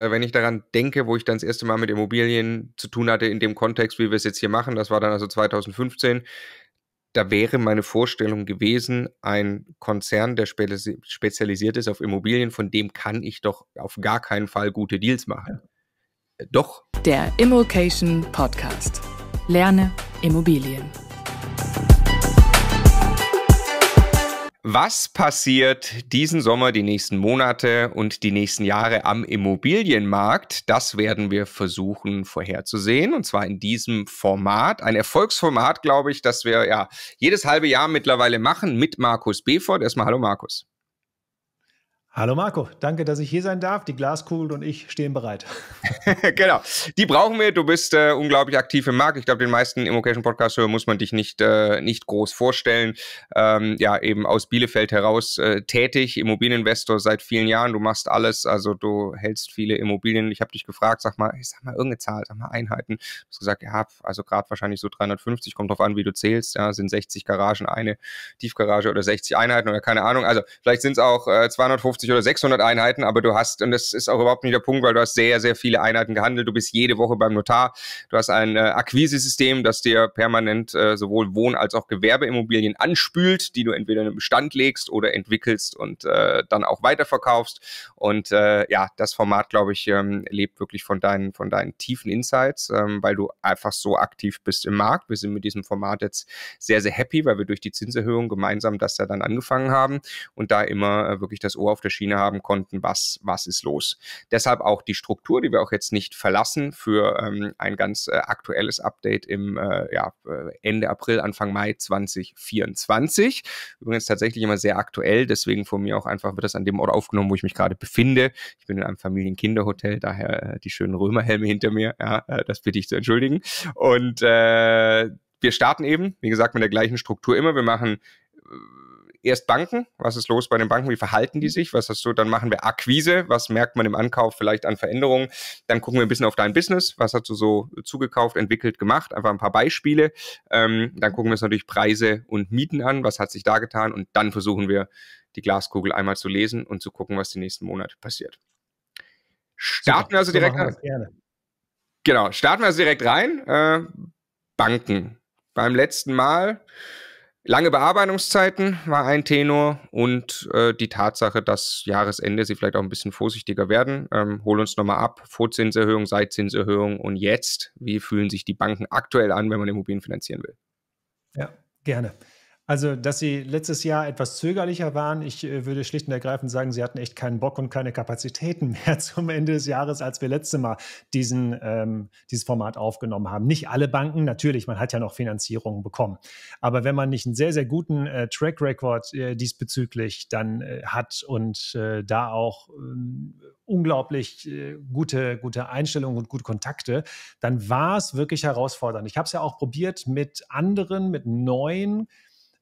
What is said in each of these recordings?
Äh, wenn ich daran denke, wo ich dann das erste Mal mit Immobilien zu tun hatte, in dem Kontext, wie wir es jetzt hier machen, das war dann also 2015, da wäre meine Vorstellung gewesen, ein Konzern, der spezialisiert ist auf Immobilien, von dem kann ich doch auf gar keinen Fall gute Deals machen. Äh, doch. Der Immocation Podcast. Lerne Immobilien. Was passiert diesen Sommer, die nächsten Monate und die nächsten Jahre am Immobilienmarkt? Das werden wir versuchen vorherzusehen und zwar in diesem Format. Ein Erfolgsformat, glaube ich, das wir ja jedes halbe Jahr mittlerweile machen mit Markus Befort. Erstmal hallo Markus. Hallo Marco, danke, dass ich hier sein darf. Die Glaskugel und ich stehen bereit. genau, die brauchen wir. Du bist äh, unglaublich aktiv im Markt. Ich glaube, den meisten Immocation Podcast hören muss man dich nicht, äh, nicht groß vorstellen. Ähm, ja, eben aus Bielefeld heraus äh, tätig, Immobilieninvestor seit vielen Jahren. Du machst alles, also du hältst viele Immobilien. Ich habe dich gefragt, sag mal, sag mal irgendeine Zahl, sag mal Einheiten. Du hast gesagt, ja, also gerade wahrscheinlich so 350, kommt drauf an, wie du zählst. Ja, sind 60 Garagen eine Tiefgarage oder 60 Einheiten oder keine Ahnung. Also vielleicht sind es auch 250 äh, 450 oder 600 Einheiten, aber du hast, und das ist auch überhaupt nicht der Punkt, weil du hast sehr, sehr viele Einheiten gehandelt, du bist jede Woche beim Notar, du hast ein äh, Akquisesystem, das dir permanent äh, sowohl Wohn- als auch Gewerbeimmobilien anspült, die du entweder in den Bestand legst oder entwickelst und äh, dann auch weiterverkaufst. Und äh, ja, das Format, glaube ich, ähm, lebt wirklich von deinen, von deinen tiefen Insights, ähm, weil du einfach so aktiv bist im Markt. Wir sind mit diesem Format jetzt sehr, sehr happy, weil wir durch die Zinserhöhung gemeinsam das ja dann angefangen haben und da immer äh, wirklich das Ohr auf der für China haben konnten, was, was ist los. Deshalb auch die Struktur, die wir auch jetzt nicht verlassen für ähm, ein ganz äh, aktuelles Update im äh, ja, äh, Ende April, Anfang Mai 2024. Übrigens tatsächlich immer sehr aktuell, deswegen von mir auch einfach wird das an dem Ort aufgenommen, wo ich mich gerade befinde. Ich bin in einem Familienkinderhotel, daher äh, die schönen Römerhelme hinter mir. Ja, äh, das bitte ich zu entschuldigen. Und äh, wir starten eben, wie gesagt, mit der gleichen Struktur immer. Wir machen erst Banken, was ist los bei den Banken, wie verhalten die mhm. sich, was hast du, dann machen wir Akquise, was merkt man im Ankauf vielleicht an Veränderungen, dann gucken wir ein bisschen auf dein Business, was hast du so zugekauft, entwickelt, gemacht, einfach ein paar Beispiele, ähm, dann gucken wir uns natürlich Preise und Mieten an, was hat sich da getan und dann versuchen wir die Glaskugel einmal zu lesen und zu gucken, was die nächsten Monate passiert. Starten wir also direkt rein. Genau, starten wir also direkt rein. Äh, Banken. Beim letzten Mal Lange Bearbeitungszeiten war ein Tenor und äh, die Tatsache, dass Jahresende sie vielleicht auch ein bisschen vorsichtiger werden. Ähm, hol uns nochmal ab, Vorzinserhöhung, Seitzinserhöhung und jetzt, wie fühlen sich die Banken aktuell an, wenn man Immobilien finanzieren will? Ja, gerne. Also, dass sie letztes Jahr etwas zögerlicher waren, ich äh, würde schlicht und ergreifend sagen, sie hatten echt keinen Bock und keine Kapazitäten mehr zum Ende des Jahres, als wir letztes Mal diesen, ähm, dieses Format aufgenommen haben. Nicht alle Banken, natürlich, man hat ja noch Finanzierungen bekommen. Aber wenn man nicht einen sehr, sehr guten äh, Track Record äh, diesbezüglich dann äh, hat und äh, da auch ähm, unglaublich gute, gute Einstellungen und gute Kontakte, dann war es wirklich herausfordernd. Ich habe es ja auch probiert mit anderen, mit neuen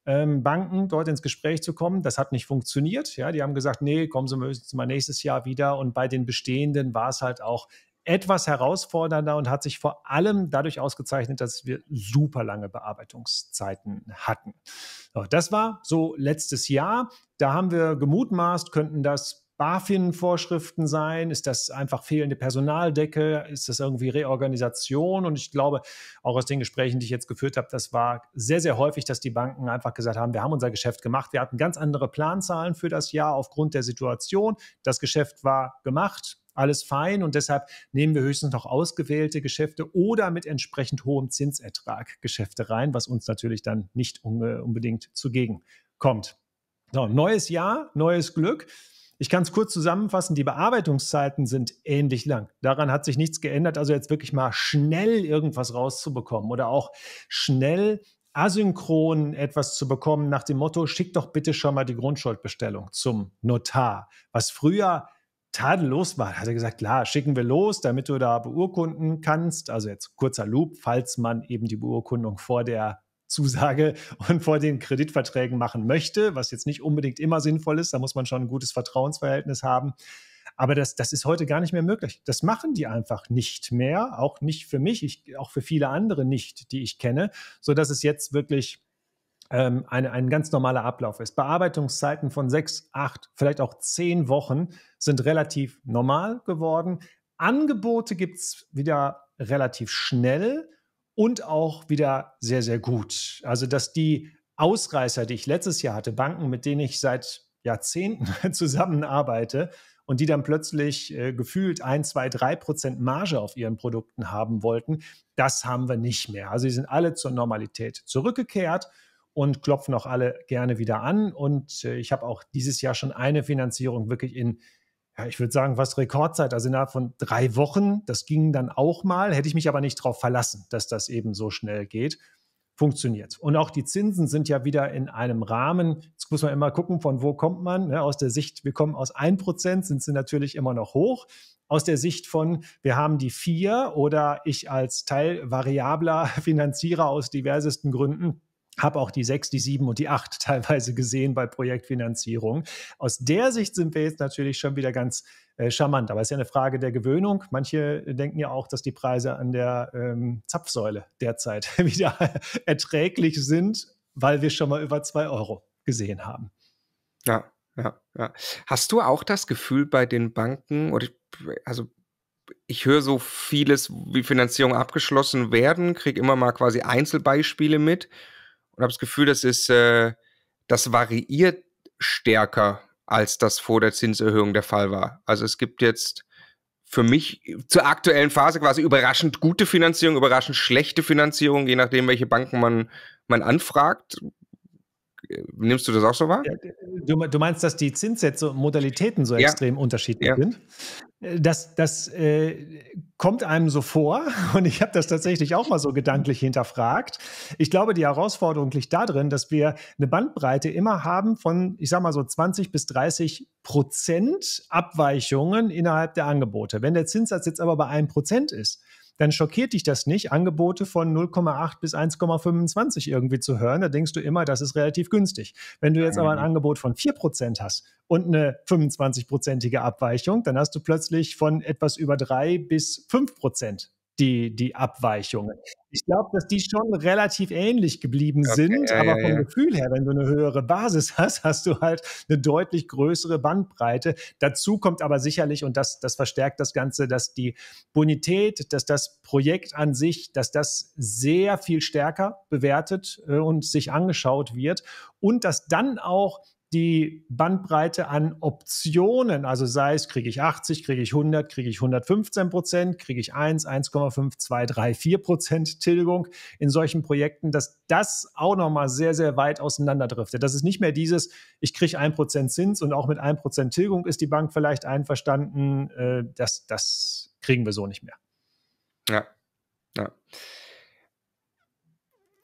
ähm, Banken dort ins Gespräch zu kommen. Das hat nicht funktioniert. Ja, die haben gesagt, nee, kommen Sie mal nächstes Jahr wieder. Und bei den bestehenden war es halt auch etwas herausfordernder und hat sich vor allem dadurch ausgezeichnet, dass wir super lange Bearbeitungszeiten hatten. das war so letztes Jahr. Da haben wir gemutmaßt, könnten das BaFin-Vorschriften sein? Ist das einfach fehlende Personaldecke? Ist das irgendwie Reorganisation? Und ich glaube, auch aus den Gesprächen, die ich jetzt geführt habe, das war sehr, sehr häufig, dass die Banken einfach gesagt haben, wir haben unser Geschäft gemacht, wir hatten ganz andere Planzahlen für das Jahr aufgrund der Situation. Das Geschäft war gemacht, alles fein und deshalb nehmen wir höchstens noch ausgewählte Geschäfte oder mit entsprechend hohem Zinsertrag Geschäfte rein, was uns natürlich dann nicht unbedingt zugegen kommt. So, neues Jahr, neues Glück. Ich kann es kurz zusammenfassen, die Bearbeitungszeiten sind ähnlich lang. Daran hat sich nichts geändert. Also jetzt wirklich mal schnell irgendwas rauszubekommen oder auch schnell asynchron etwas zu bekommen nach dem Motto, schick doch bitte schon mal die Grundschuldbestellung zum Notar. Was früher tadellos war, hat er gesagt, klar, schicken wir los, damit du da beurkunden kannst. Also jetzt kurzer Loop, falls man eben die Beurkundung vor der Zusage und vor den Kreditverträgen machen möchte, was jetzt nicht unbedingt immer sinnvoll ist. Da muss man schon ein gutes Vertrauensverhältnis haben. Aber das, das ist heute gar nicht mehr möglich. Das machen die einfach nicht mehr, auch nicht für mich, ich, auch für viele andere nicht, die ich kenne, sodass es jetzt wirklich ähm, ein, ein ganz normaler Ablauf ist. Bearbeitungszeiten von sechs, acht, vielleicht auch zehn Wochen sind relativ normal geworden. Angebote gibt es wieder relativ schnell und auch wieder sehr, sehr gut. Also, dass die Ausreißer, die ich letztes Jahr hatte, Banken, mit denen ich seit Jahrzehnten zusammenarbeite und die dann plötzlich äh, gefühlt ein, zwei, drei Prozent Marge auf ihren Produkten haben wollten, das haben wir nicht mehr. Also sie sind alle zur Normalität zurückgekehrt und klopfen auch alle gerne wieder an. Und äh, ich habe auch dieses Jahr schon eine Finanzierung wirklich in ja, ich würde sagen, was Rekordzeit, also innerhalb von drei Wochen. Das ging dann auch mal, hätte ich mich aber nicht darauf verlassen, dass das eben so schnell geht. Funktioniert. Und auch die Zinsen sind ja wieder in einem Rahmen. Jetzt muss man immer gucken, von wo kommt man. Ne? Aus der Sicht, wir kommen aus 1%, sind sie natürlich immer noch hoch. Aus der Sicht von, wir haben die vier oder ich als Teil variabler Finanzierer aus diversesten Gründen habe auch die sechs, die sieben und die acht teilweise gesehen bei Projektfinanzierung. Aus der Sicht sind wir jetzt natürlich schon wieder ganz äh, charmant. Aber es ist ja eine Frage der Gewöhnung. Manche denken ja auch, dass die Preise an der ähm, Zapfsäule derzeit wieder erträglich sind, weil wir schon mal über zwei Euro gesehen haben. Ja, ja, ja. Hast du auch das Gefühl bei den Banken, oder also ich höre so vieles, wie Finanzierungen abgeschlossen werden, kriege immer mal quasi Einzelbeispiele mit und habe das Gefühl, das ist, äh, das variiert stärker, als das vor der Zinserhöhung der Fall war. Also es gibt jetzt für mich zur aktuellen Phase quasi überraschend gute Finanzierung, überraschend schlechte Finanzierung, je nachdem, welche Banken man, man anfragt. Nimmst du das auch so wahr? Du, meinst, dass die Zinssätze und Modalitäten so ja. extrem unterschiedlich ja. sind? Äh, das, das äh, kommt einem so vor und ich habe das tatsächlich auch mal so gedanklich hinterfragt. Ich glaube, die Herausforderung liegt darin, dass wir eine Bandbreite immer haben von, ich sage mal so 20 bis 30 Prozent Abweichungen innerhalb der Angebote. Wenn der Zinssatz jetzt aber bei einem Prozent ist, dann schockiert dich das nicht, Angebote von 0,8 bis 1,25 irgendwie zu hören. Da denkst du immer, das ist relativ günstig. Wenn du jetzt aber ein Angebot von 4% hast und eine 25-prozentige Abweichung, dann hast du plötzlich von etwas über 3 bis 5% die, die Abweichungen. Ich glaube, dass die schon relativ ähnlich geblieben okay, sind, ja, aber ja, vom ja. Gefühl her, wenn du eine höhere Basis hast, hast du halt eine deutlich größere Bandbreite. Dazu kommt aber sicherlich, und das, das verstärkt das Ganze, dass die Bonität, dass das Projekt an sich, dass das sehr viel stärker bewertet äh, und sich angeschaut wird und dass dann auch die Bandbreite an Optionen, also sei es, kriege ich 80, kriege ich 100, kriege ich 115 Prozent, kriege ich 1, 1,5, 2, 3, 4 Prozent Tilgung in solchen Projekten, dass das auch nochmal sehr, sehr weit auseinanderdriftet. Das ist nicht mehr dieses, ich kriege 1 Prozent Zins und auch mit 1 Prozent Tilgung ist die Bank vielleicht einverstanden. Äh, das, das kriegen wir so nicht mehr. Ja,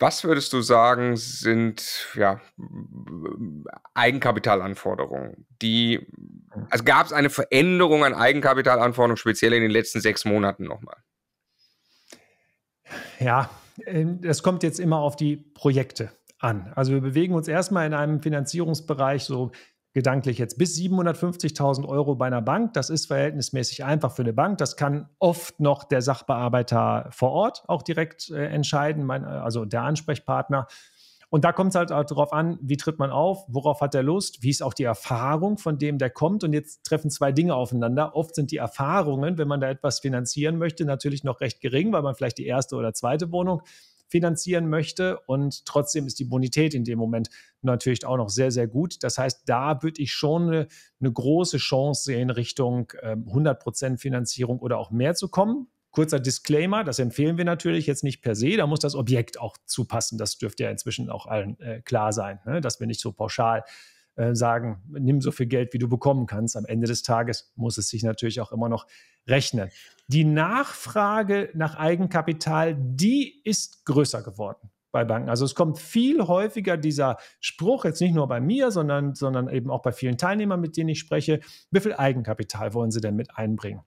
Was würdest du sagen, sind ja, Eigenkapitalanforderungen, die mhm. also gab es eine Veränderung an Eigenkapitalanforderungen, speziell in den letzten sechs Monaten nochmal? Ja, ähm, das kommt jetzt immer auf die Projekte an. Also wir bewegen uns erstmal in einem Finanzierungsbereich so gedanklich jetzt bis 750.000 Euro bei einer Bank. Das ist verhältnismäßig einfach für eine Bank. Das kann oft noch der Sachbearbeiter vor Ort auch direkt äh, entscheiden, mein, äh, also der Ansprechpartner. Und da kommt es halt auch darauf an, wie tritt man auf, worauf hat er Lust, wie ist auch die Erfahrung von dem, der kommt. Und jetzt treffen zwei Dinge aufeinander. Oft sind die Erfahrungen, wenn man da etwas finanzieren möchte, natürlich noch recht gering, weil man vielleicht die erste oder zweite Wohnung finanzieren möchte. Und trotzdem ist die Bonität in dem Moment natürlich auch noch sehr, sehr gut. Das heißt, da würde ich schon eine, eine große Chance sehen, Richtung äh, 100% Finanzierung oder auch mehr zu kommen. Kurzer Disclaimer, das empfehlen wir natürlich jetzt nicht per se, da muss das Objekt auch zupassen. Das dürfte ja inzwischen auch allen äh, klar sein, ne? dass wir nicht so pauschal äh, sagen, nimm so viel Geld, wie du bekommen kannst. Am Ende des Tages muss es sich natürlich auch immer noch rechnen. Die Nachfrage nach Eigenkapital, die ist größer geworden bei Banken. Also es kommt viel häufiger dieser Spruch, jetzt nicht nur bei mir, sondern, sondern eben auch bei vielen Teilnehmern, mit denen ich spreche, wie viel Eigenkapital wollen sie denn mit einbringen?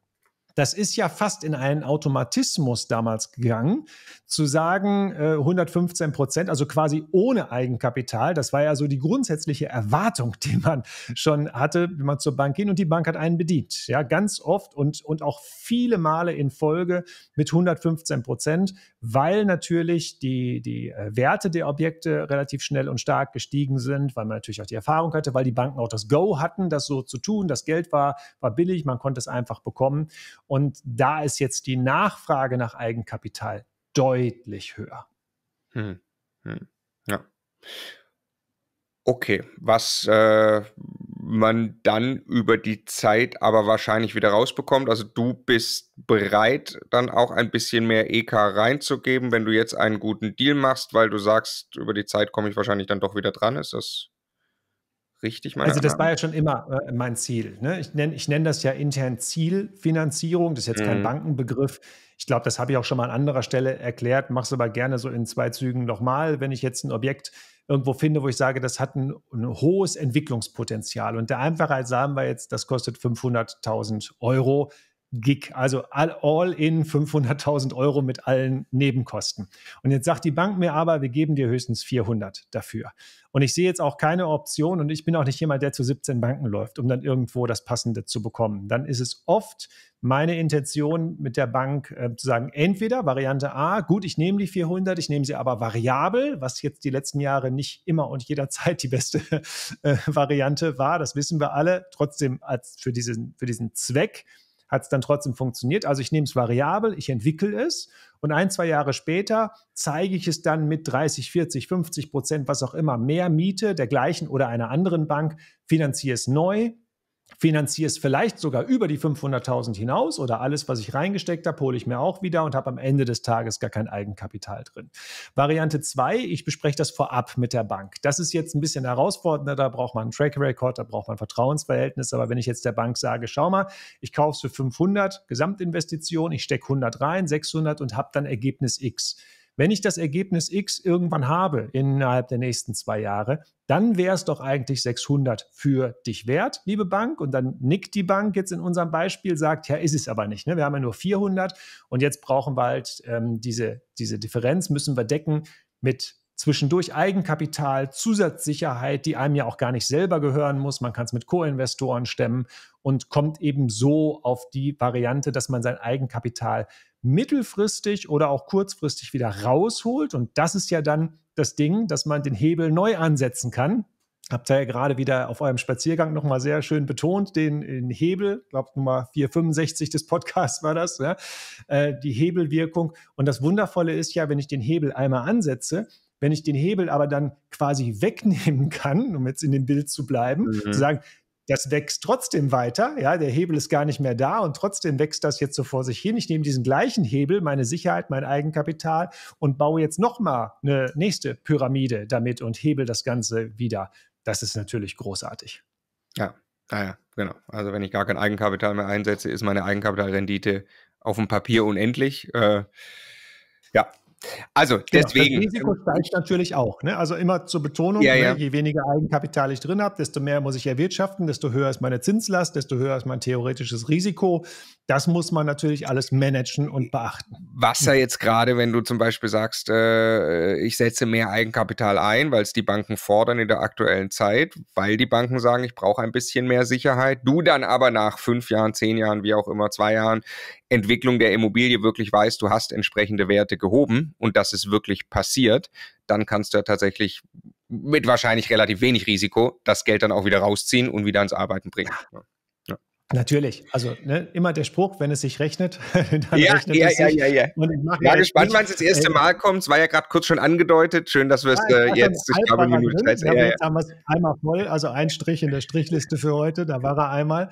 Das ist ja fast in einen Automatismus damals gegangen, zu sagen äh, 115 Prozent, also quasi ohne Eigenkapital. Das war ja so die grundsätzliche Erwartung, die man schon hatte, wenn man zur Bank ging und die Bank hat einen bedient. Ja, ganz oft und, und auch viele Male in Folge mit 115 Prozent, weil natürlich die, die äh, Werte der Objekte relativ schnell und stark gestiegen sind, weil man natürlich auch die Erfahrung hatte, weil die Banken auch das Go hatten, das so zu tun. Das Geld war, war billig, man konnte es einfach bekommen. Und da ist jetzt die Nachfrage nach Eigenkapital deutlich höher. Hm. Hm. Ja. Okay, was äh, man dann über die Zeit aber wahrscheinlich wieder rausbekommt. Also du bist bereit, dann auch ein bisschen mehr EK reinzugeben, wenn du jetzt einen guten Deal machst, weil du sagst, über die Zeit komme ich wahrscheinlich dann doch wieder dran. Ist das richtig meine Also das Annahme. war ja schon immer äh, mein Ziel. Ne? Ich nenne ich nenn das ja intern Zielfinanzierung, das ist jetzt mhm. kein Bankenbegriff. Ich glaube, das habe ich auch schon mal an anderer Stelle erklärt, mache es aber gerne so in zwei Zügen nochmal, wenn ich jetzt ein Objekt irgendwo finde, wo ich sage, das hat ein, ein hohes Entwicklungspotenzial. Und der Einfachheit sagen wir jetzt, das kostet 500.000 Euro. Gig, also all, all in 500.000 Euro mit allen Nebenkosten. Und jetzt sagt die Bank mir aber, wir geben dir höchstens 400 dafür. Und ich sehe jetzt auch keine Option und ich bin auch nicht jemand, der zu 17 Banken läuft, um dann irgendwo das Passende zu bekommen. Dann ist es oft meine Intention mit der Bank äh, zu sagen, entweder Variante A, gut, ich nehme die 400, ich nehme sie aber variabel, was jetzt die letzten Jahre nicht immer und jederzeit die beste äh, Variante war, das wissen wir alle. Trotzdem als für diesen, für diesen Zweck hat es dann trotzdem funktioniert. Also ich nehme es variabel, ich entwickle es und ein, zwei Jahre später zeige ich es dann mit 30, 40, 50 Prozent, was auch immer, mehr Miete der gleichen oder einer anderen Bank, finanziere es neu finanzierst vielleicht sogar über die 500.000 hinaus oder alles, was ich reingesteckt habe, hole ich mir auch wieder und habe am Ende des Tages gar kein Eigenkapital drin. Variante 2, ich bespreche das vorab mit der Bank. Das ist jetzt ein bisschen herausfordernder, da braucht man einen Track Record, da braucht man Vertrauensverhältnis, aber wenn ich jetzt der Bank sage, schau mal, ich kaufe es für 500, Gesamtinvestition, ich stecke 100 rein, 600 und habe dann Ergebnis X wenn ich das Ergebnis X irgendwann habe innerhalb der nächsten zwei Jahre, dann wäre es doch eigentlich 600 für dich wert, liebe Bank. Und dann nickt die Bank jetzt in unserem Beispiel, sagt, ja, ist es aber nicht. Ne? Wir haben ja nur 400 und jetzt brauchen wir halt ähm, diese, diese Differenz, müssen wir decken mit zwischendurch Eigenkapital, Zusatzsicherheit, die einem ja auch gar nicht selber gehören muss. Man kann es mit Co-Investoren stemmen und kommt eben so auf die Variante, dass man sein Eigenkapital mittelfristig oder auch kurzfristig wieder rausholt. Und das ist ja dann das Ding, dass man den Hebel neu ansetzen kann. Habt ihr ja gerade wieder auf eurem Spaziergang nochmal sehr schön betont, den, den Hebel, glaube Nummer 465 des Podcasts war das, ja, äh, die Hebelwirkung. Und das Wundervolle ist ja, wenn ich den Hebel einmal ansetze, wenn ich den Hebel aber dann quasi wegnehmen kann, um jetzt in dem Bild zu bleiben, mhm. zu sagen, das wächst trotzdem weiter. Ja, der Hebel ist gar nicht mehr da und trotzdem wächst das jetzt so vor sich hin. Ich nehme diesen gleichen Hebel, meine Sicherheit, mein Eigenkapital und baue jetzt nochmal eine nächste Pyramide damit und hebel das Ganze wieder. Das ist natürlich großartig. Ja, naja, ah genau. Also wenn ich gar kein Eigenkapital mehr einsetze, ist meine Eigenkapitalrendite auf dem Papier unendlich. Äh, ja, also deswegen. Genau, das Risiko steigt natürlich auch. Ne? Also immer zur Betonung, ja, ne? ja. je weniger Eigenkapital ich drin habe, desto mehr muss ich erwirtschaften, desto höher ist meine Zinslast, desto höher ist mein theoretisches Risiko. Das muss man natürlich alles managen und äh, beachten. Was ja mhm. jetzt gerade, wenn du zum Beispiel sagst, äh, ich setze mehr Eigenkapital ein, weil es die Banken fordern in der aktuellen Zeit, weil die Banken sagen, ich brauche ein bisschen mehr Sicherheit. Du dann aber nach fünf Jahren, zehn Jahren, wie auch immer, zwei Jahren Entwicklung der Immobilie wirklich weißt, du hast entsprechende Werte gehoben und das ist wirklich passiert, dann kannst du ja tatsächlich mit wahrscheinlich relativ wenig Risiko das Geld dann auch wieder rausziehen und wieder ans Arbeiten bringen. Ja. Natürlich, also ne, immer der Spruch, wenn es sich rechnet, dann ja, rechnet ja, es ja, sich. Ja, ja, ja. Und ich mache ja gespannt, wann es das erste äh, Mal kommt. Es war ja gerade kurz schon angedeutet. Schön, dass wir es ja, äh, jetzt, ich glaube, die Minute drin. Ja, Jetzt haben wir es einmal voll, also ein Strich in der Strichliste für heute, da war er einmal.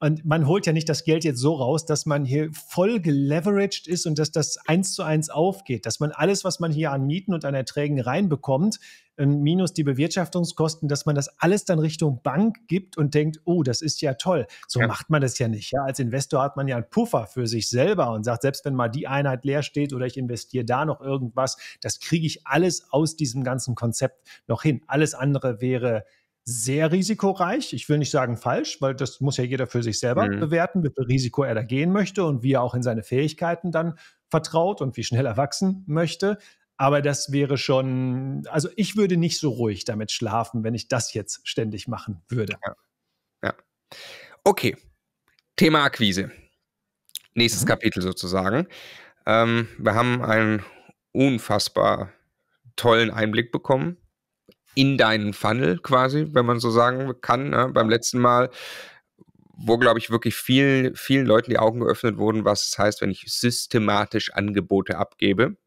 Und man holt ja nicht das Geld jetzt so raus, dass man hier voll geleveraged ist und dass das eins zu eins aufgeht, dass man alles, was man hier an Mieten und an Erträgen reinbekommt, minus die Bewirtschaftungskosten, dass man das alles dann Richtung Bank gibt und denkt, oh, das ist ja toll. So ja. macht man das ja nicht. Ja, als Investor hat man ja einen Puffer für sich selber und sagt, selbst wenn mal die Einheit leer steht oder ich investiere da noch irgendwas, das kriege ich alles aus diesem ganzen Konzept noch hin. Alles andere wäre sehr risikoreich. Ich will nicht sagen falsch, weil das muss ja jeder für sich selber mhm. bewerten, wie viel Risiko er da gehen möchte und wie er auch in seine Fähigkeiten dann vertraut und wie schnell er wachsen möchte. Aber das wäre schon, also ich würde nicht so ruhig damit schlafen, wenn ich das jetzt ständig machen würde. Ja. ja. Okay. Thema Akquise. Nächstes mhm. Kapitel sozusagen. Ähm, wir haben einen unfassbar tollen Einblick bekommen in deinen Funnel quasi, wenn man so sagen kann. Ne? Beim letzten Mal, wo glaube ich wirklich vielen, vielen Leuten die Augen geöffnet wurden, was es heißt, wenn ich systematisch Angebote abgebe.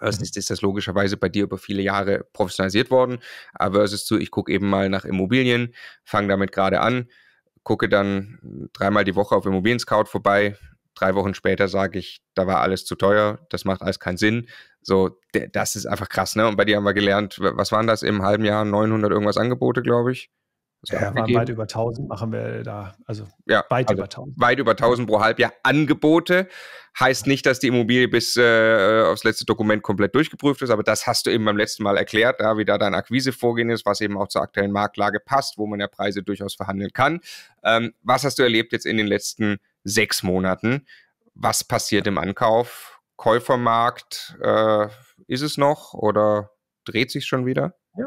Versus mhm. ist das logischerweise bei dir über viele Jahre professionalisiert worden. Aber versus zu, ich gucke eben mal nach Immobilien, fange damit gerade an, gucke dann dreimal die Woche auf Immobilien Scout vorbei. Drei Wochen später sage ich, da war alles zu teuer, das macht alles keinen Sinn. So, das ist einfach krass, ne? Und bei dir haben wir gelernt, was waren das im halben Jahr? 900 irgendwas Angebote, glaube ich. Ja, waren weit über 1000 machen wir da, also ja, weit also über 1000. Weit über 1000 pro Halbjahr Angebote. Heißt nicht, dass die Immobilie bis äh, aufs letzte Dokument komplett durchgeprüft ist, aber das hast du eben beim letzten Mal erklärt, ja, wie da dein Akquisevorgehen ist, was eben auch zur aktuellen Marktlage passt, wo man ja Preise durchaus verhandeln kann. Ähm, was hast du erlebt jetzt in den letzten sechs Monaten? Was passiert im Ankauf? Käufermarkt, äh, ist es noch oder dreht sich schon wieder? Ja,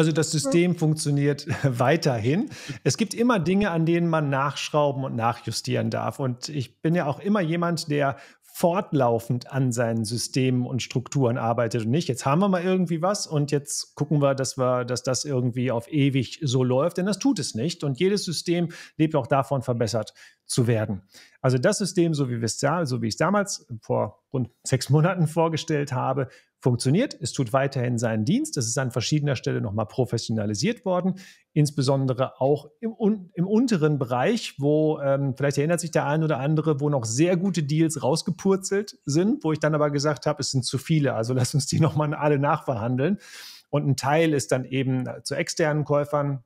also das System funktioniert weiterhin. Es gibt immer Dinge, an denen man nachschrauben und nachjustieren darf. Und ich bin ja auch immer jemand, der fortlaufend an seinen Systemen und Strukturen arbeitet und nicht, jetzt haben wir mal irgendwie was und jetzt gucken wir, dass wir, dass das irgendwie auf ewig so läuft, denn das tut es nicht. Und jedes System lebt auch davon, verbessert zu werden. Also das System, so wie wir es so wie ich es damals vor rund sechs Monaten vorgestellt habe, funktioniert. Es tut weiterhin seinen Dienst. Es ist an verschiedener Stelle nochmal professionalisiert worden, insbesondere auch im, im unteren Bereich, wo ähm, vielleicht erinnert sich der ein oder andere, wo noch sehr gute Deals rausgepurzelt sind, wo ich dann aber gesagt habe, es sind zu viele, also lass uns die nochmal alle nachverhandeln. Und ein Teil ist dann eben äh, zu externen Käufern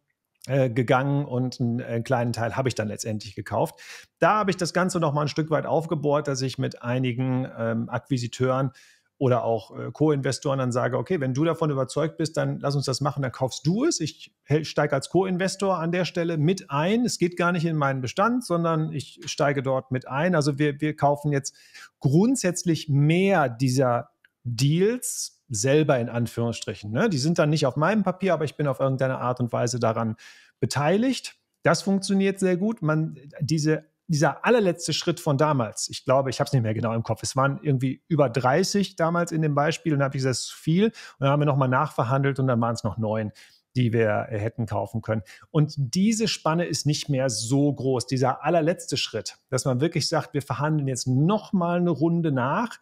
äh, gegangen und äh, einen, kleinen Teil habe ich dann letztendlich gekauft. Da habe ich das Ganze nochmal ein Stück weit aufgebohrt, dass ich mit einigen ähm, Akquisiteuren oder auch äh, Co-Investoren dann sage, okay, wenn du davon überzeugt bist, dann lass uns das machen, dann kaufst du es. Ich steige als Co-Investor an der Stelle mit ein. Es geht gar nicht in meinen Bestand, sondern ich steige dort mit ein. Also wir, wir kaufen jetzt grundsätzlich mehr dieser Deals selber in Anführungsstrichen. Ne? Die sind dann nicht auf meinem Papier, aber ich bin auf irgendeine Art und Weise daran beteiligt. Das funktioniert sehr gut. Man, diese dieser allerletzte Schritt von damals, ich glaube, ich habe es nicht mehr genau im Kopf, es waren irgendwie über 30 damals in dem Beispiel und dann habe ich gesagt, es ist viel. Und dann haben wir nochmal nachverhandelt und dann waren es noch neun, die wir äh, hätten kaufen können. Und diese Spanne ist nicht mehr so groß, dieser allerletzte Schritt, dass man wirklich sagt, wir verhandeln jetzt nochmal eine Runde nach.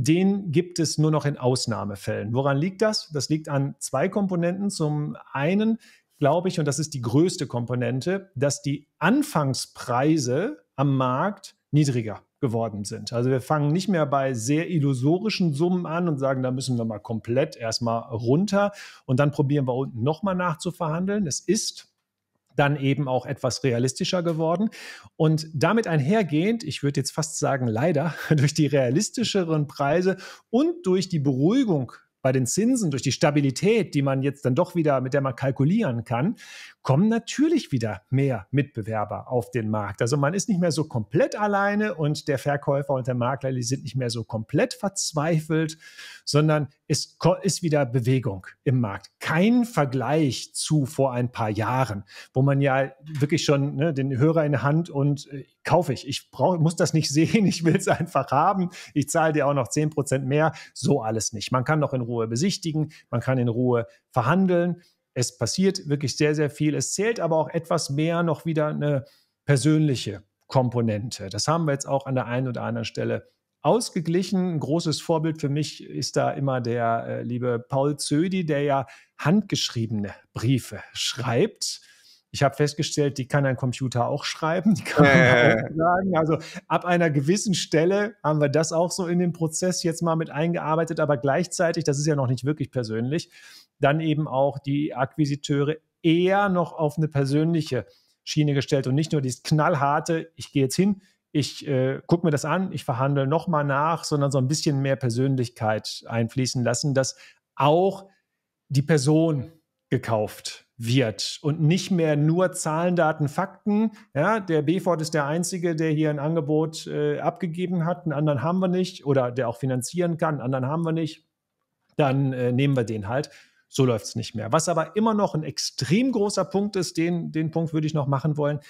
Den gibt es nur noch in Ausnahmefällen. Woran liegt das? Das liegt an zwei Komponenten. Zum einen glaube ich, und das ist die größte Komponente, dass die Anfangspreise am Markt niedriger geworden sind. Also wir fangen nicht mehr bei sehr illusorischen Summen an und sagen, da müssen wir mal komplett erstmal runter und dann probieren wir unten nochmal nachzuverhandeln. Es ist dann eben auch etwas realistischer geworden. Und damit einhergehend, ich würde jetzt fast sagen, leider durch die realistischeren Preise und durch die Beruhigung bei den Zinsen durch die Stabilität, die man jetzt dann doch wieder, mit der man kalkulieren kann, kommen natürlich wieder mehr Mitbewerber auf den Markt. Also man ist nicht mehr so komplett alleine und der Verkäufer und der Makler, die sind nicht mehr so komplett verzweifelt, sondern es ist wieder Bewegung im Markt. Kein Vergleich zu vor ein paar Jahren, wo man ja wirklich schon ne, den Hörer in der Hand und äh, kaufe ich. Ich brauch, muss das nicht sehen, ich will es einfach haben. Ich zahle dir auch noch 10% mehr. So alles nicht. Man kann noch in Ruhe besichtigen, man kann in Ruhe verhandeln. Es passiert wirklich sehr, sehr viel. Es zählt aber auch etwas mehr noch wieder eine persönliche Komponente. Das haben wir jetzt auch an der einen oder anderen Stelle ausgeglichen. Ein großes Vorbild für mich ist da immer der äh, liebe Paul Zödi, der ja handgeschriebene Briefe schreibt. Ich habe festgestellt, die kann ein Computer auch schreiben, die kann man auch sagen. Also ab einer gewissen Stelle haben wir das auch so in den Prozess jetzt mal mit eingearbeitet, aber gleichzeitig, das ist ja noch nicht wirklich persönlich, dann eben auch die Akquisiteure eher noch auf eine persönliche Schiene gestellt und nicht nur dieses knallharte, ich gehe jetzt hin, ich äh, gucke mir das an, ich verhandle nochmal nach, sondern so ein bisschen mehr Persönlichkeit einfließen lassen, dass auch die Person gekauft wird wird und nicht mehr nur Zahlen, Daten, Fakten. Ja, der BFORD ist der Einzige, der hier ein Angebot äh, abgegeben hat, einen anderen haben wir nicht oder der auch finanzieren kann, einen anderen haben wir nicht. Dann äh, nehmen wir den halt. So läuft es nicht mehr. Was aber immer noch ein extrem großer Punkt ist, den, den Punkt würde ich noch machen wollen,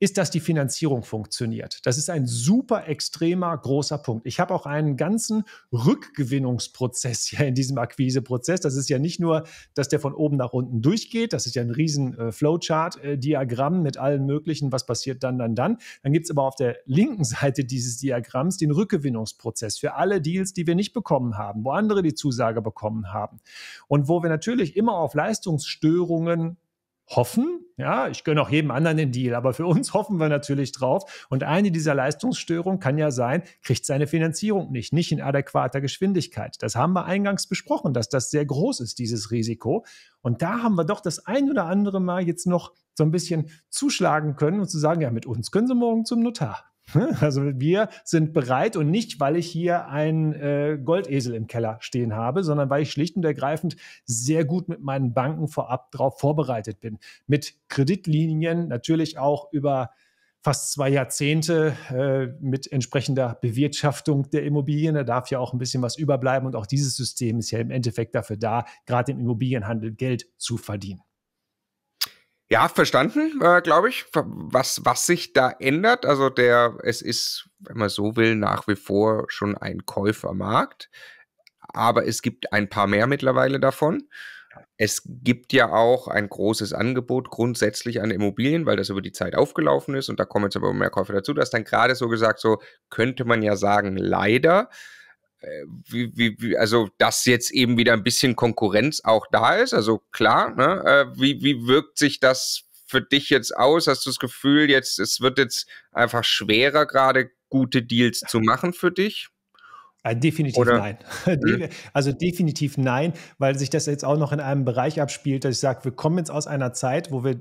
ist, dass die Finanzierung funktioniert. Das ist ein super extremer großer Punkt. Ich habe auch einen ganzen Rückgewinnungsprozess hier in diesem Akquiseprozess. Das ist ja nicht nur, dass der von oben nach unten durchgeht. Das ist ja ein riesen äh, Flowchart-Diagramm äh, mit allen möglichen, was passiert dann, dann, dann. Dann gibt es aber auf der linken Seite dieses Diagramms den Rückgewinnungsprozess für alle Deals, die wir nicht bekommen haben, wo andere die Zusage bekommen haben und wo wir natürlich immer auf Leistungsstörungen hoffen. Ja, ich gönne auch jedem anderen den Deal, aber für uns hoffen wir natürlich drauf. Und eine dieser Leistungsstörungen kann ja sein, kriegt seine Finanzierung nicht, nicht in adäquater Geschwindigkeit. Das haben wir eingangs besprochen, dass das sehr groß ist, dieses Risiko. Und da haben wir doch das ein oder andere Mal jetzt noch so ein bisschen zuschlagen können und zu sagen, ja, mit uns können Sie morgen zum Notar. Ne? Also wir sind bereit und nicht, weil ich hier einen äh, Goldesel im Keller stehen habe, sondern weil ich schlicht und ergreifend sehr gut mit meinen Banken vorab drauf vorbereitet bin. Mit Kreditlinien, natürlich auch über fast zwei Jahrzehnte äh, mit entsprechender Bewirtschaftung der Immobilien. Da darf ja auch ein bisschen was überbleiben und auch dieses System ist ja im Endeffekt dafür da, gerade im Immobilienhandel Geld zu verdienen. Ja, verstanden, äh, glaube ich, was, was sich da ändert. Also der, es ist, wenn man so will, nach wie vor schon ein Käufermarkt. Aber es gibt ein paar mehr mittlerweile davon. Es gibt ja auch ein großes Angebot grundsätzlich an Immobilien, weil das über die Zeit aufgelaufen ist und da kommen jetzt aber mehr Käufer dazu. Das ist dann gerade so gesagt, so könnte man ja sagen, leider äh, wie, wie, wie, also dass jetzt eben wieder ein bisschen Konkurrenz auch da ist, also klar, ne? Äh, wie, wie wirkt sich das für dich jetzt aus? Hast du das Gefühl, jetzt es wird jetzt einfach schwerer, gerade gute Deals zu machen für dich? Äh, definitiv Oder? nein. Mhm. Also definitiv nein, weil sich das jetzt auch noch in einem Bereich abspielt, dass ich sage, wir kommen jetzt aus einer Zeit, wo wir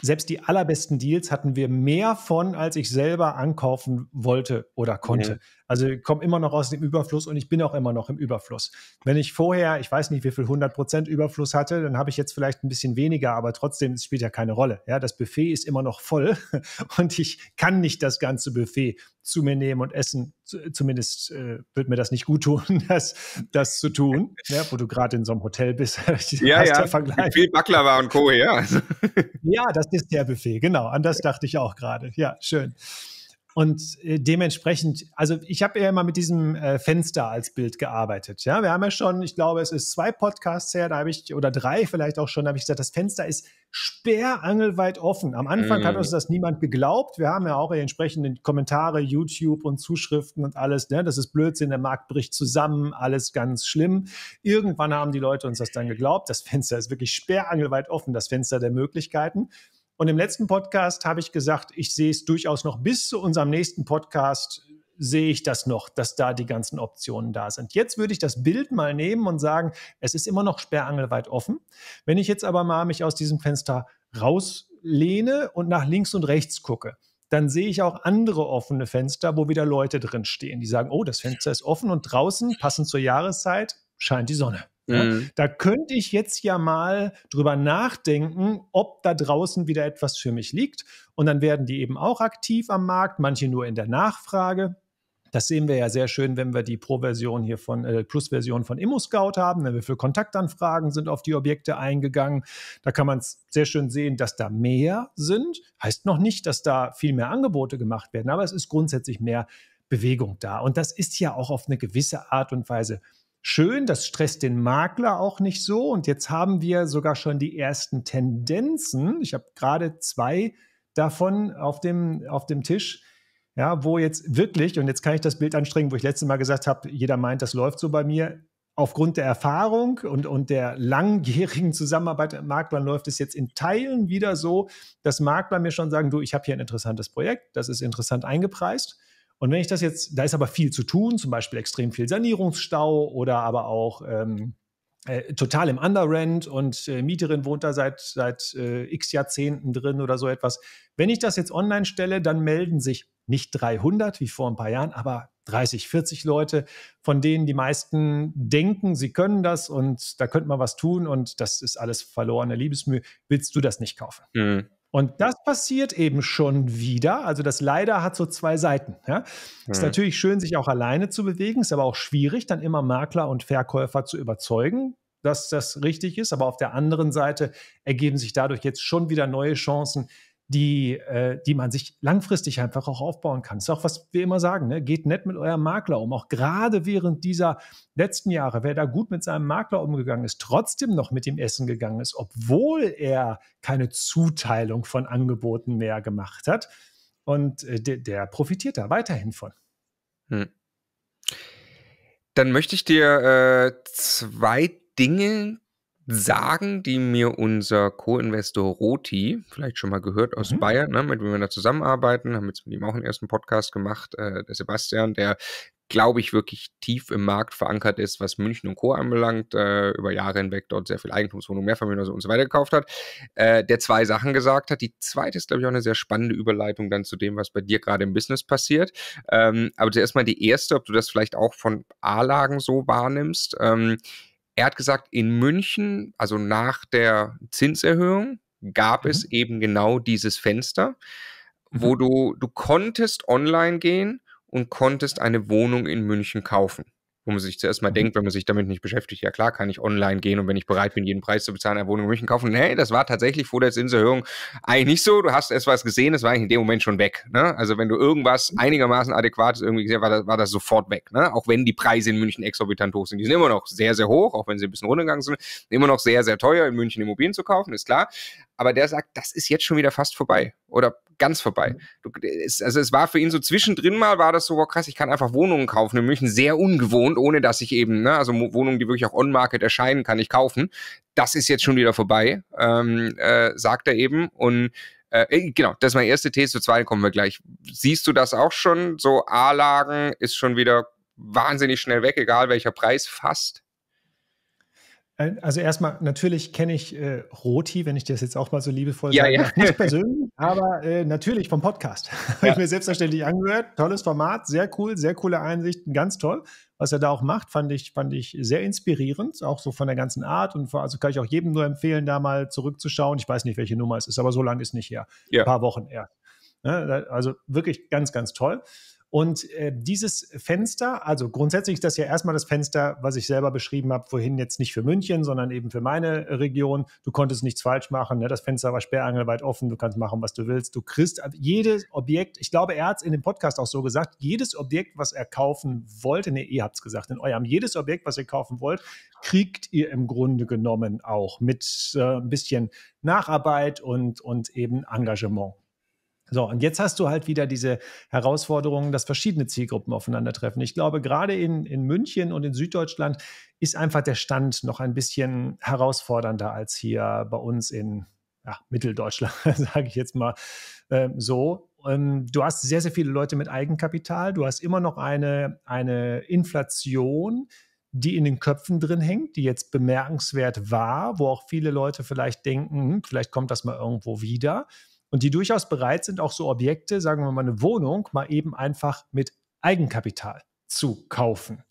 selbst die allerbesten Deals hatten wir mehr von, als ich selber ankaufen wollte oder mhm. konnte. Mhm. Also ich komme immer noch aus dem Überfluss und ich bin auch immer noch im Überfluss. Wenn ich vorher, ich weiß nicht, wie viel 100% Überfluss hatte, dann habe ich jetzt vielleicht ein bisschen weniger, aber trotzdem es spielt ja keine Rolle. Ja, das Buffet ist immer noch voll und ich kann nicht das ganze Buffet zu mir nehmen und essen. Zumindest äh, wird mir das nicht gut tun, das, das zu tun, ja, ne, wo du gerade in so einem Hotel bist. ja, ja, Vergleich. viel Baklava und Co. Ja. Also. ja, das ist der Buffet, genau. An das dachte ich auch gerade. Ja, schön. Und äh, dementsprechend, also ich habe ja immer mit diesem äh, Fenster als Bild gearbeitet. Ja, wir haben ja schon, ich glaube, es ist zwei Podcasts her, da habe ich, oder drei vielleicht auch schon, da habe ich gesagt, das Fenster ist sperrangelweit offen. Am Anfang mm. hat uns mhm. das niemand geglaubt. Wir haben ja auch entsprechende Kommentare, YouTube und Zuschriften und alles. Ne? Das ist Blödsinn, der Markt bricht zusammen, alles ganz schlimm. Irgendwann haben die Leute uns das dann geglaubt. Das Fenster ist wirklich sperrangelweit offen, das Fenster der Möglichkeiten. Und im letzten Podcast habe ich gesagt, ich sehe es durchaus noch bis zu unserem nächsten Podcast sehe ich das noch, dass da die ganzen Optionen da sind. Jetzt würde ich das Bild mal nehmen und sagen, es ist immer noch sperrangelweit offen. Wenn ich jetzt aber mal mich aus diesem Fenster rauslehne und nach links und rechts gucke, dann sehe ich auch andere offene Fenster, wo wieder Leute drin stehen, die sagen, oh, das Fenster ist offen und draußen, passend zur Jahreszeit, scheint die Sonne. Ne? mhm. Da könnte ich jetzt ja mal drüber nachdenken, ob da draußen wieder etwas für mich liegt. Und dann werden die eben auch aktiv am Markt, manche nur in der Nachfrage. Das sehen wir ja sehr schön, wenn wir die Pro-Version hier von, äh, Plus-Version von ImmoScout haben, wenn wir für Kontaktanfragen sind auf die Objekte eingegangen. Da kann man es sehr schön sehen, dass da mehr sind. Heißt noch nicht, dass da viel mehr Angebote gemacht werden, aber es ist grundsätzlich mehr Bewegung da. Und das ist ja auch auf eine gewisse Art und Weise schön, das stresst den Makler auch nicht so. Und jetzt haben wir sogar schon die ersten Tendenzen. Ich habe gerade zwei davon auf dem, auf dem Tisch. Ja, wo jetzt wirklich, und jetzt kann ich das Bild anstrengen, wo ich letztes Mal gesagt habe, jeder meint, das läuft so bei mir. Aufgrund der Erfahrung und, und der langjährigen Zusammenarbeit mit Maklern läuft es jetzt in Teilen wieder so, dass Makler mir schon sagen, du, ich habe hier ein interessantes Projekt, das ist interessant eingepreist. Und wenn ich das jetzt, da ist aber viel zu tun, zum Beispiel extrem viel Sanierungsstau oder aber auch ähm, äh, total im Underrent und äh, Mieterin wohnt da seit, seit äh, x Jahrzehnten drin oder so etwas. Wenn ich das jetzt online stelle, dann melden sich nicht 300 wie vor ein paar Jahren, aber 30, 40 Leute, von denen die meisten denken, sie können das und da könnte man was tun und das ist alles verlorene Liebesmühe. Willst du das nicht kaufen? Mhm. Und das passiert eben schon wieder. Also das leider hat so zwei Seiten. Ja. Ist mhm. natürlich schön, sich auch alleine zu bewegen, ist aber auch schwierig, dann immer Makler und Verkäufer zu überzeugen dass das richtig ist. Aber auf der anderen Seite ergeben sich dadurch jetzt schon wieder neue Chancen, die, äh, die man sich langfristig einfach auch aufbauen kann. Das ist auch, was wir immer sagen, ne? geht nett mit eurem Makler um. Auch gerade während dieser letzten Jahre, wer da gut mit seinem Makler umgegangen ist, trotzdem noch mit dem Essen gegangen ist, obwohl er keine Zuteilung von Angeboten mehr gemacht hat. Und äh, der, der, profitiert da weiterhin von. Hm. Dann möchte ich dir äh, zwei Dinge sagen die mir unser Co-Investor Roti, vielleicht schon mal gehört aus mhm. Bayern, ne, mit dem wir da zusammenarbeiten, haben jetzt mit ihm auch einen ersten Podcast gemacht, äh, der Sebastian, der glaube ich, wirklich tief im Markt verankert ist, was München und Co. anbelangt, äh, über Jahre hinweg dort sehr viel Eigentumswohnung, Mehrfamilienhäuser und so weiter gekauft hat, äh, der zwei Sachen gesagt hat. Die zweite ist, glaube ich, auch eine sehr spannende Überleitung dann zu dem, was bei dir gerade im Business passiert. Ähm, aber zuerst mal die erste, ob du das vielleicht auch von A-Lagen so wahrnimmst. Ähm, er hat gesagt, in München, also nach der Zinserhöhung, gab mhm. es eben genau dieses Fenster, wo mhm. du, du konntest online gehen und konntest eine Wohnung in München kaufen wo man sich zuerst mal mhm. denkt, wenn man sich damit nicht beschäftigt, ja klar, kann ich online gehen und wenn ich bereit bin, jeden Preis zu bezahlen, eine Wohnung in München kaufen. Nee, das war tatsächlich vor der Zinserhöhung eigentlich nicht so. Du hast erst was gesehen, das war eigentlich in dem Moment schon weg. Ne? Also wenn du irgendwas mhm. einigermaßen adäquates irgendwie gesehen hast, war das, war das sofort weg. Ne? Auch wenn die Preise in München exorbitant hoch sind. Die sind immer noch sehr, sehr hoch, auch wenn sie ein bisschen runtergegangen sind. Immer noch sehr, sehr teuer, in München Immobilien zu kaufen, ist klar. Aber der sagt, das ist jetzt schon wieder fast vorbei oder ganz vorbei. Mhm. Du, es, also es war für ihn so zwischendrin mal, war das so, wow, krass, ich kann einfach Wohnungen kaufen in München, sehr ungewohnt, ohne dass ich eben, ne, also Wohnungen, die wirklich auch on-market erscheinen, kann ich kaufen. Das ist jetzt schon wieder vorbei, ähm, äh, sagt er eben und äh, äh, genau, das ist meine erste These, zur zweiten kommen wir gleich. Siehst du das auch schon? So A-Lagen ist schon wieder wahnsinnig schnell weg, egal welcher Preis, fast. Also erstmal, natürlich kenne ich äh, Roti, wenn ich das jetzt auch mal so liebevoll ja, sage. Ja. Nicht persönlich, aber äh, natürlich vom Podcast. Ja. Habe ich mir selbstverständlich angehört. Tolles Format, sehr cool, sehr coole Einsichten, ganz toll. Was er da auch macht, fand ich, fand ich sehr inspirierend, auch so von der ganzen Art. Und also kann ich auch jedem nur empfehlen, da mal zurückzuschauen. Ich weiß nicht, welche Nummer es ist, aber so lange ist nicht her. Ja. Ein paar Wochen eher. Ne? Also wirklich ganz, ganz toll. Und äh, dieses Fenster, also grundsätzlich ist das ja erstmal das Fenster, was ich selber beschrieben habe, vorhin jetzt nicht für München, sondern eben für meine äh, Region. Du konntest nichts falsch machen. Ne? Das Fenster war sperrangelweit offen. Du kannst machen, was du willst. Du kriegst jedes Objekt, ich glaube, er hat es in dem Podcast auch so gesagt, jedes Objekt, was er kaufen wollte, ne, ihr habt es gesagt, in eurem, jedes Objekt, was ihr kaufen wollt, kriegt ihr im Grunde genommen auch mit äh, ein bisschen Nacharbeit und, und eben Engagement. So, und jetzt hast du halt wieder diese Herausforderungen, dass verschiedene Zielgruppen aufeinandertreffen. Ich glaube, gerade in, in München und in Süddeutschland ist einfach der Stand noch ein bisschen herausfordernder als hier bei uns in ja, Mitteldeutschland, sage ich jetzt mal ähm, so. Ähm, du hast sehr, sehr viele Leute mit Eigenkapital. Du hast immer noch eine, eine Inflation, die in den Köpfen drin hängt, die jetzt bemerkenswert war, wo auch viele Leute vielleicht denken, hm, vielleicht kommt das mal irgendwo wieder und die durchaus bereit sind, auch so Objekte, sagen wir mal eine Wohnung, mal eben einfach mit Eigenkapital zu kaufen.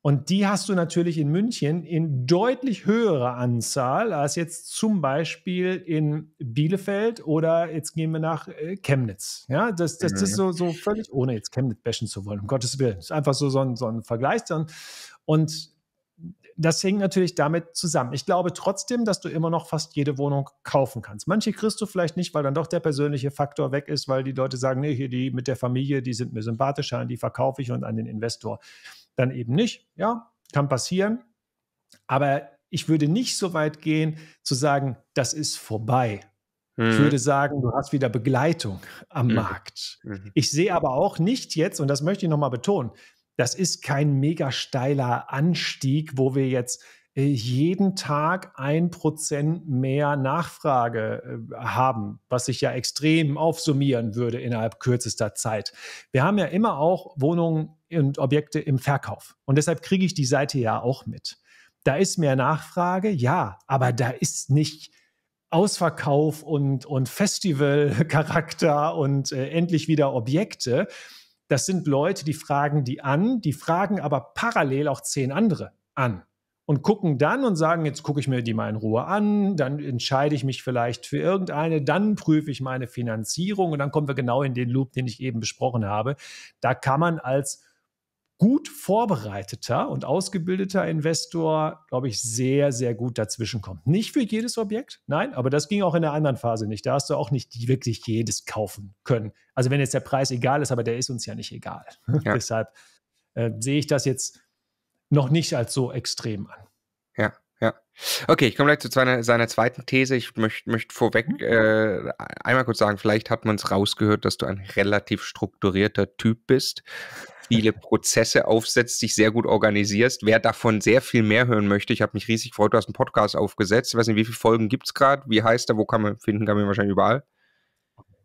Und die hast du natürlich in München in deutlich höherer Anzahl als jetzt zum Beispiel in Bielefeld oder jetzt gehen wir nach äh, Chemnitz. Ja, das, das, das ist mhm. so, so völlig, ohne jetzt Chemnitz bashen zu wollen, um Gottes Willen. Das ist einfach so, so, ein, so ein Vergleich dann. Und das hängt natürlich damit zusammen. Ich glaube trotzdem, dass du immer noch fast jede Wohnung kaufen kannst. Manche kriegst du vielleicht nicht, weil dann doch der persönliche Faktor weg ist, weil die Leute sagen, nee, hier die mit der Familie, die sind mir sympathischer, an die verkaufe ich und an den Investor dann eben nicht. Ja, kann passieren. Aber ich würde nicht so weit gehen, zu sagen, das ist vorbei. Ich mhm. würde sagen, du hast wieder Begleitung am mhm. Markt. Mhm. Ich sehe aber auch nicht jetzt, und das möchte ich nochmal betonen, das ist kein mega steiler Anstieg, wo wir jetzt äh, jeden Tag ein Prozent mehr Nachfrage äh, haben, was sich ja extrem aufsummieren würde innerhalb kürzester Zeit. Wir haben ja immer auch Wohnungen und Objekte im Verkauf. Und deshalb kriege ich die Seite ja auch mit. Da ist mehr Nachfrage, ja, aber da ist nicht Ausverkauf und, und Festivalcharakter und äh, endlich wieder Objekte, das sind Leute, die fragen die an, die fragen aber parallel auch zehn andere an und gucken dann und sagen, jetzt gucke ich mir die mal in Ruhe an, dann entscheide ich mich vielleicht für irgendeine, dann prüfe ich meine Finanzierung und dann kommen wir genau in den Loop, den ich eben besprochen habe. Da kann man als gut vorbereiteter und ausgebildeter Investor, glaube ich, sehr, sehr gut dazwischen kommt. Nicht für jedes Objekt, nein, aber das ging auch in der anderen Phase nicht. Da hast du auch nicht wirklich jedes kaufen können. Also wenn jetzt der Preis egal ist, aber der ist uns ja nicht egal. Ja. Deshalb äh, sehe ich das jetzt noch nicht als so extrem an. Ja ja. Okay, ich komme gleich zu seiner, seiner zweiten These. Ich möchte möcht vorweg mhm. äh, einmal kurz sagen, vielleicht hat man es rausgehört, dass du ein relativ strukturierter Typ bist, viele Prozesse aufsetzt, dich sehr gut organisierst. Wer davon sehr viel mehr hören möchte, ich habe mich riesig gefreut, du hast einen Podcast aufgesetzt. Ich weiß nicht, wie viele Folgen gibt es gerade? Wie heißt er? Wo kann man finden? Kann man wahrscheinlich überall.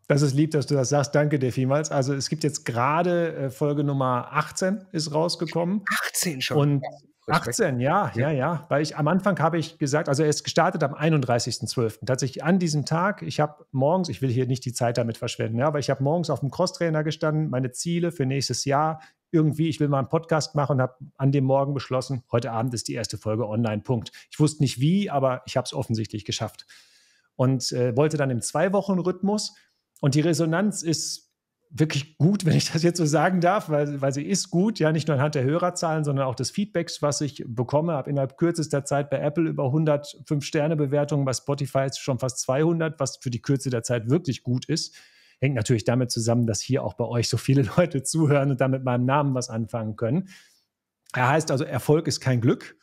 Das ist lieb, dass du das sagst. Danke dir vielmals. Also es gibt jetzt gerade äh, Folge Nummer 18 ist rausgekommen. 18 schon. Und Respekt. 18, ja, ja, ja, Weil ich am Anfang habe ich gesagt, also er ist gestartet am 31.12. Tatsächlich an diesem Tag, ich habe morgens, ich will hier nicht die Zeit damit verschwenden, ja, aber ich habe morgens auf dem Crosstrainer gestanden, meine Ziele für nächstes Jahr, irgendwie, ich will mal einen Podcast machen und habe an dem Morgen beschlossen, heute Abend ist die erste Folge online, Punkt. Ich wusste nicht wie, aber ich habe es offensichtlich geschafft. Und äh, wollte dann im Zwei-Wochen-Rhythmus und die Resonanz ist wirklich gut, wenn ich das jetzt so sagen darf, weil, weil sie ist gut, ja, nicht nur anhand der Hörerzahlen, sondern auch des Feedbacks, was ich bekomme, habe innerhalb kürzester Zeit bei Apple über 105 Sterne-Bewertungen, bei Spotify ist schon fast 200, was für die Kürze der Zeit wirklich gut ist. Hängt natürlich damit zusammen, dass hier auch bei euch so viele Leute zuhören und damit meinem Namen was anfangen können. Er heißt also, Erfolg ist kein Glück.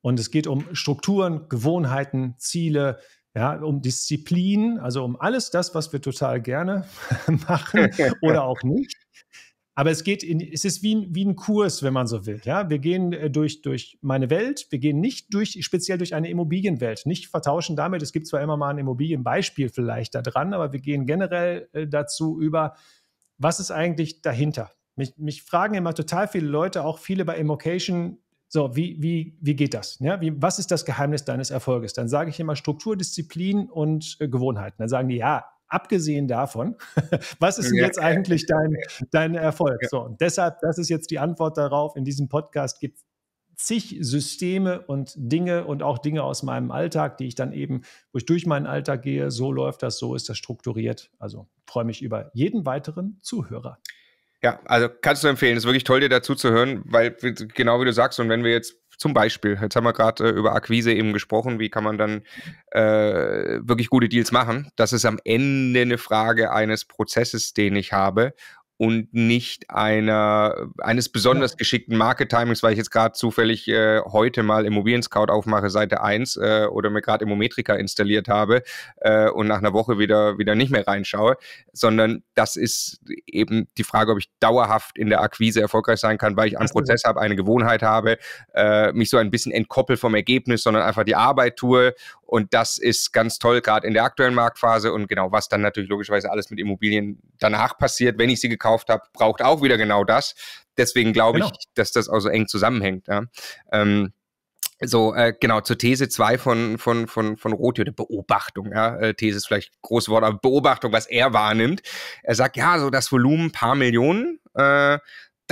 Und es geht um Strukturen, Gewohnheiten, Ziele, ja, um Disziplin, also um alles das, was wir total gerne machen oder auch nicht. Aber es geht in, es ist wie, wie ein Kurs, wenn man so will. Ja, wir gehen äh, durch, durch meine Welt. Wir gehen nicht durch, speziell durch eine Immobilienwelt. Nicht vertauschen damit. Es gibt zwar immer mal ein Immobilienbeispiel vielleicht da dran, aber wir gehen generell äh, dazu über, was ist eigentlich dahinter? Mich, mich fragen immer total viele Leute, auch viele bei Immocation, so, wie, wie, wie geht das? Ja, wie, was ist das Geheimnis deines Erfolges? Dann sage ich immer Struktur, Disziplin und äh, Gewohnheiten. Dann sagen die, ja, abgesehen davon, was ist denn ja. jetzt eigentlich dein, dein Erfolg? Ja. So, und deshalb, das ist jetzt die Antwort darauf. In diesem Podcast gibt es zig Systeme und Dinge und auch Dinge aus meinem Alltag, die ich dann eben, wo ich durch meinen Alltag gehe, so läuft das, so ist das strukturiert. Also freue mich über jeden weiteren Zuhörer. Ja, also kannst du empfehlen. Ist wirklich toll, dir dazu zu hören, weil genau wie du sagst, und wenn wir jetzt zum Beispiel, jetzt haben wir gerade äh, über Akquise eben gesprochen, wie kann man dann äh, wirklich gute Deals machen? Das ist am Ende eine Frage eines Prozesses, den ich habe und nicht einer, eines besonders ja. geschickten Market-Timings, weil ich jetzt gerade zufällig äh, heute mal Immobilien-Scout aufmache, Seite 1, äh, oder mir gerade Immometrika installiert habe äh, und nach einer Woche wieder, wieder nicht mehr reinschaue, sondern das ist eben die Frage, ob ich dauerhaft in der Akquise erfolgreich sein kann, weil ich einen Prozess habe, eine Gewohnheit habe, äh, mich so ein bisschen entkoppel vom Ergebnis, sondern einfach die Arbeit tue und das ist ganz toll, gerade in der aktuellen Marktphase. Und genau, was dann natürlich logischerweise alles mit Immobilien danach passiert, wenn ich sie gekauft habe, braucht auch wieder genau das. Deswegen glaube genau. ich, dass das auch so eng zusammenhängt. Ja. Ähm, so, äh, genau, zur These 2 von, von, von, von Rotio, oder Beobachtung, ja, äh, These ist vielleicht ein großes Wort, aber Beobachtung, was er wahrnimmt. Er sagt, ja, so das Volumen paar Millionen, äh,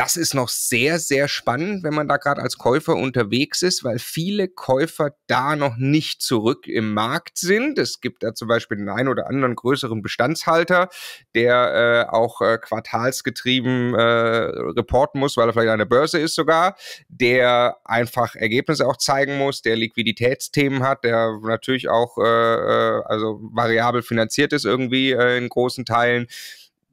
das ist noch sehr, sehr spannend, wenn man da gerade als Käufer unterwegs ist, weil viele Käufer da noch nicht zurück im Markt sind. Es gibt da zum Beispiel den einen oder anderen größeren Bestandshalter, der äh, auch äh, quartalsgetrieben äh, reporten muss, weil er vielleicht an der Börse ist sogar, der einfach Ergebnisse auch zeigen muss, der Liquiditätsthemen hat, der natürlich auch äh, äh also variabel finanziert ist irgendwie äh, in großen Teilen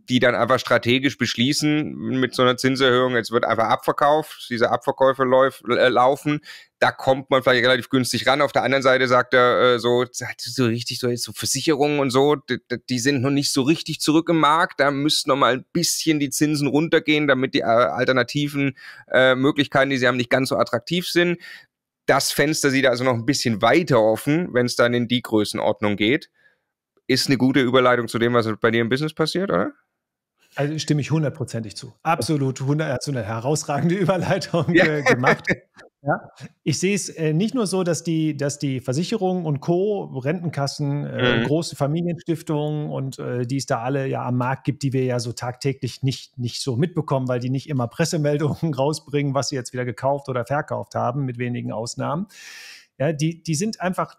die dann einfach strategisch beschließen mit so einer Zinserhöhung, jetzt wird einfach abverkauft, diese Abverkäufe läuf, äh, laufen, da kommt man vielleicht relativ günstig ran. Auf der anderen Seite sagt er äh, so, so richtig so, so Versicherungen und so, die, die, sind noch nicht so richtig zurück im Markt. Da müssten noch mal ein bisschen die Zinsen runtergehen, damit die äh, alternativen äh, Möglichkeiten, die sie haben, nicht ganz so attraktiv sind. Das Fenster sieht also noch ein bisschen weiter offen, wenn es dann in die Größenordnung geht. Ist eine gute Überleitung zu dem, was bei dir im Business passiert, oder? Also stimme ich hundertprozentig zu. Absolut, 100, hat so eine herausragende Überleitung ja. Äh, gemacht. Ja. Ich sehe es äh, nicht nur so, dass die, dass die Versicherungen und Co., Rentenkassen, äh, mhm. große Familienstiftungen und die es da alle ja am Markt gibt, die wir ja so tagtäglich nicht, nicht so mitbekommen, weil die nicht immer Pressemeldungen rausbringen, was sie jetzt wieder gekauft oder verkauft haben, mit wenigen Ausnahmen. Ja, die, die sind einfach,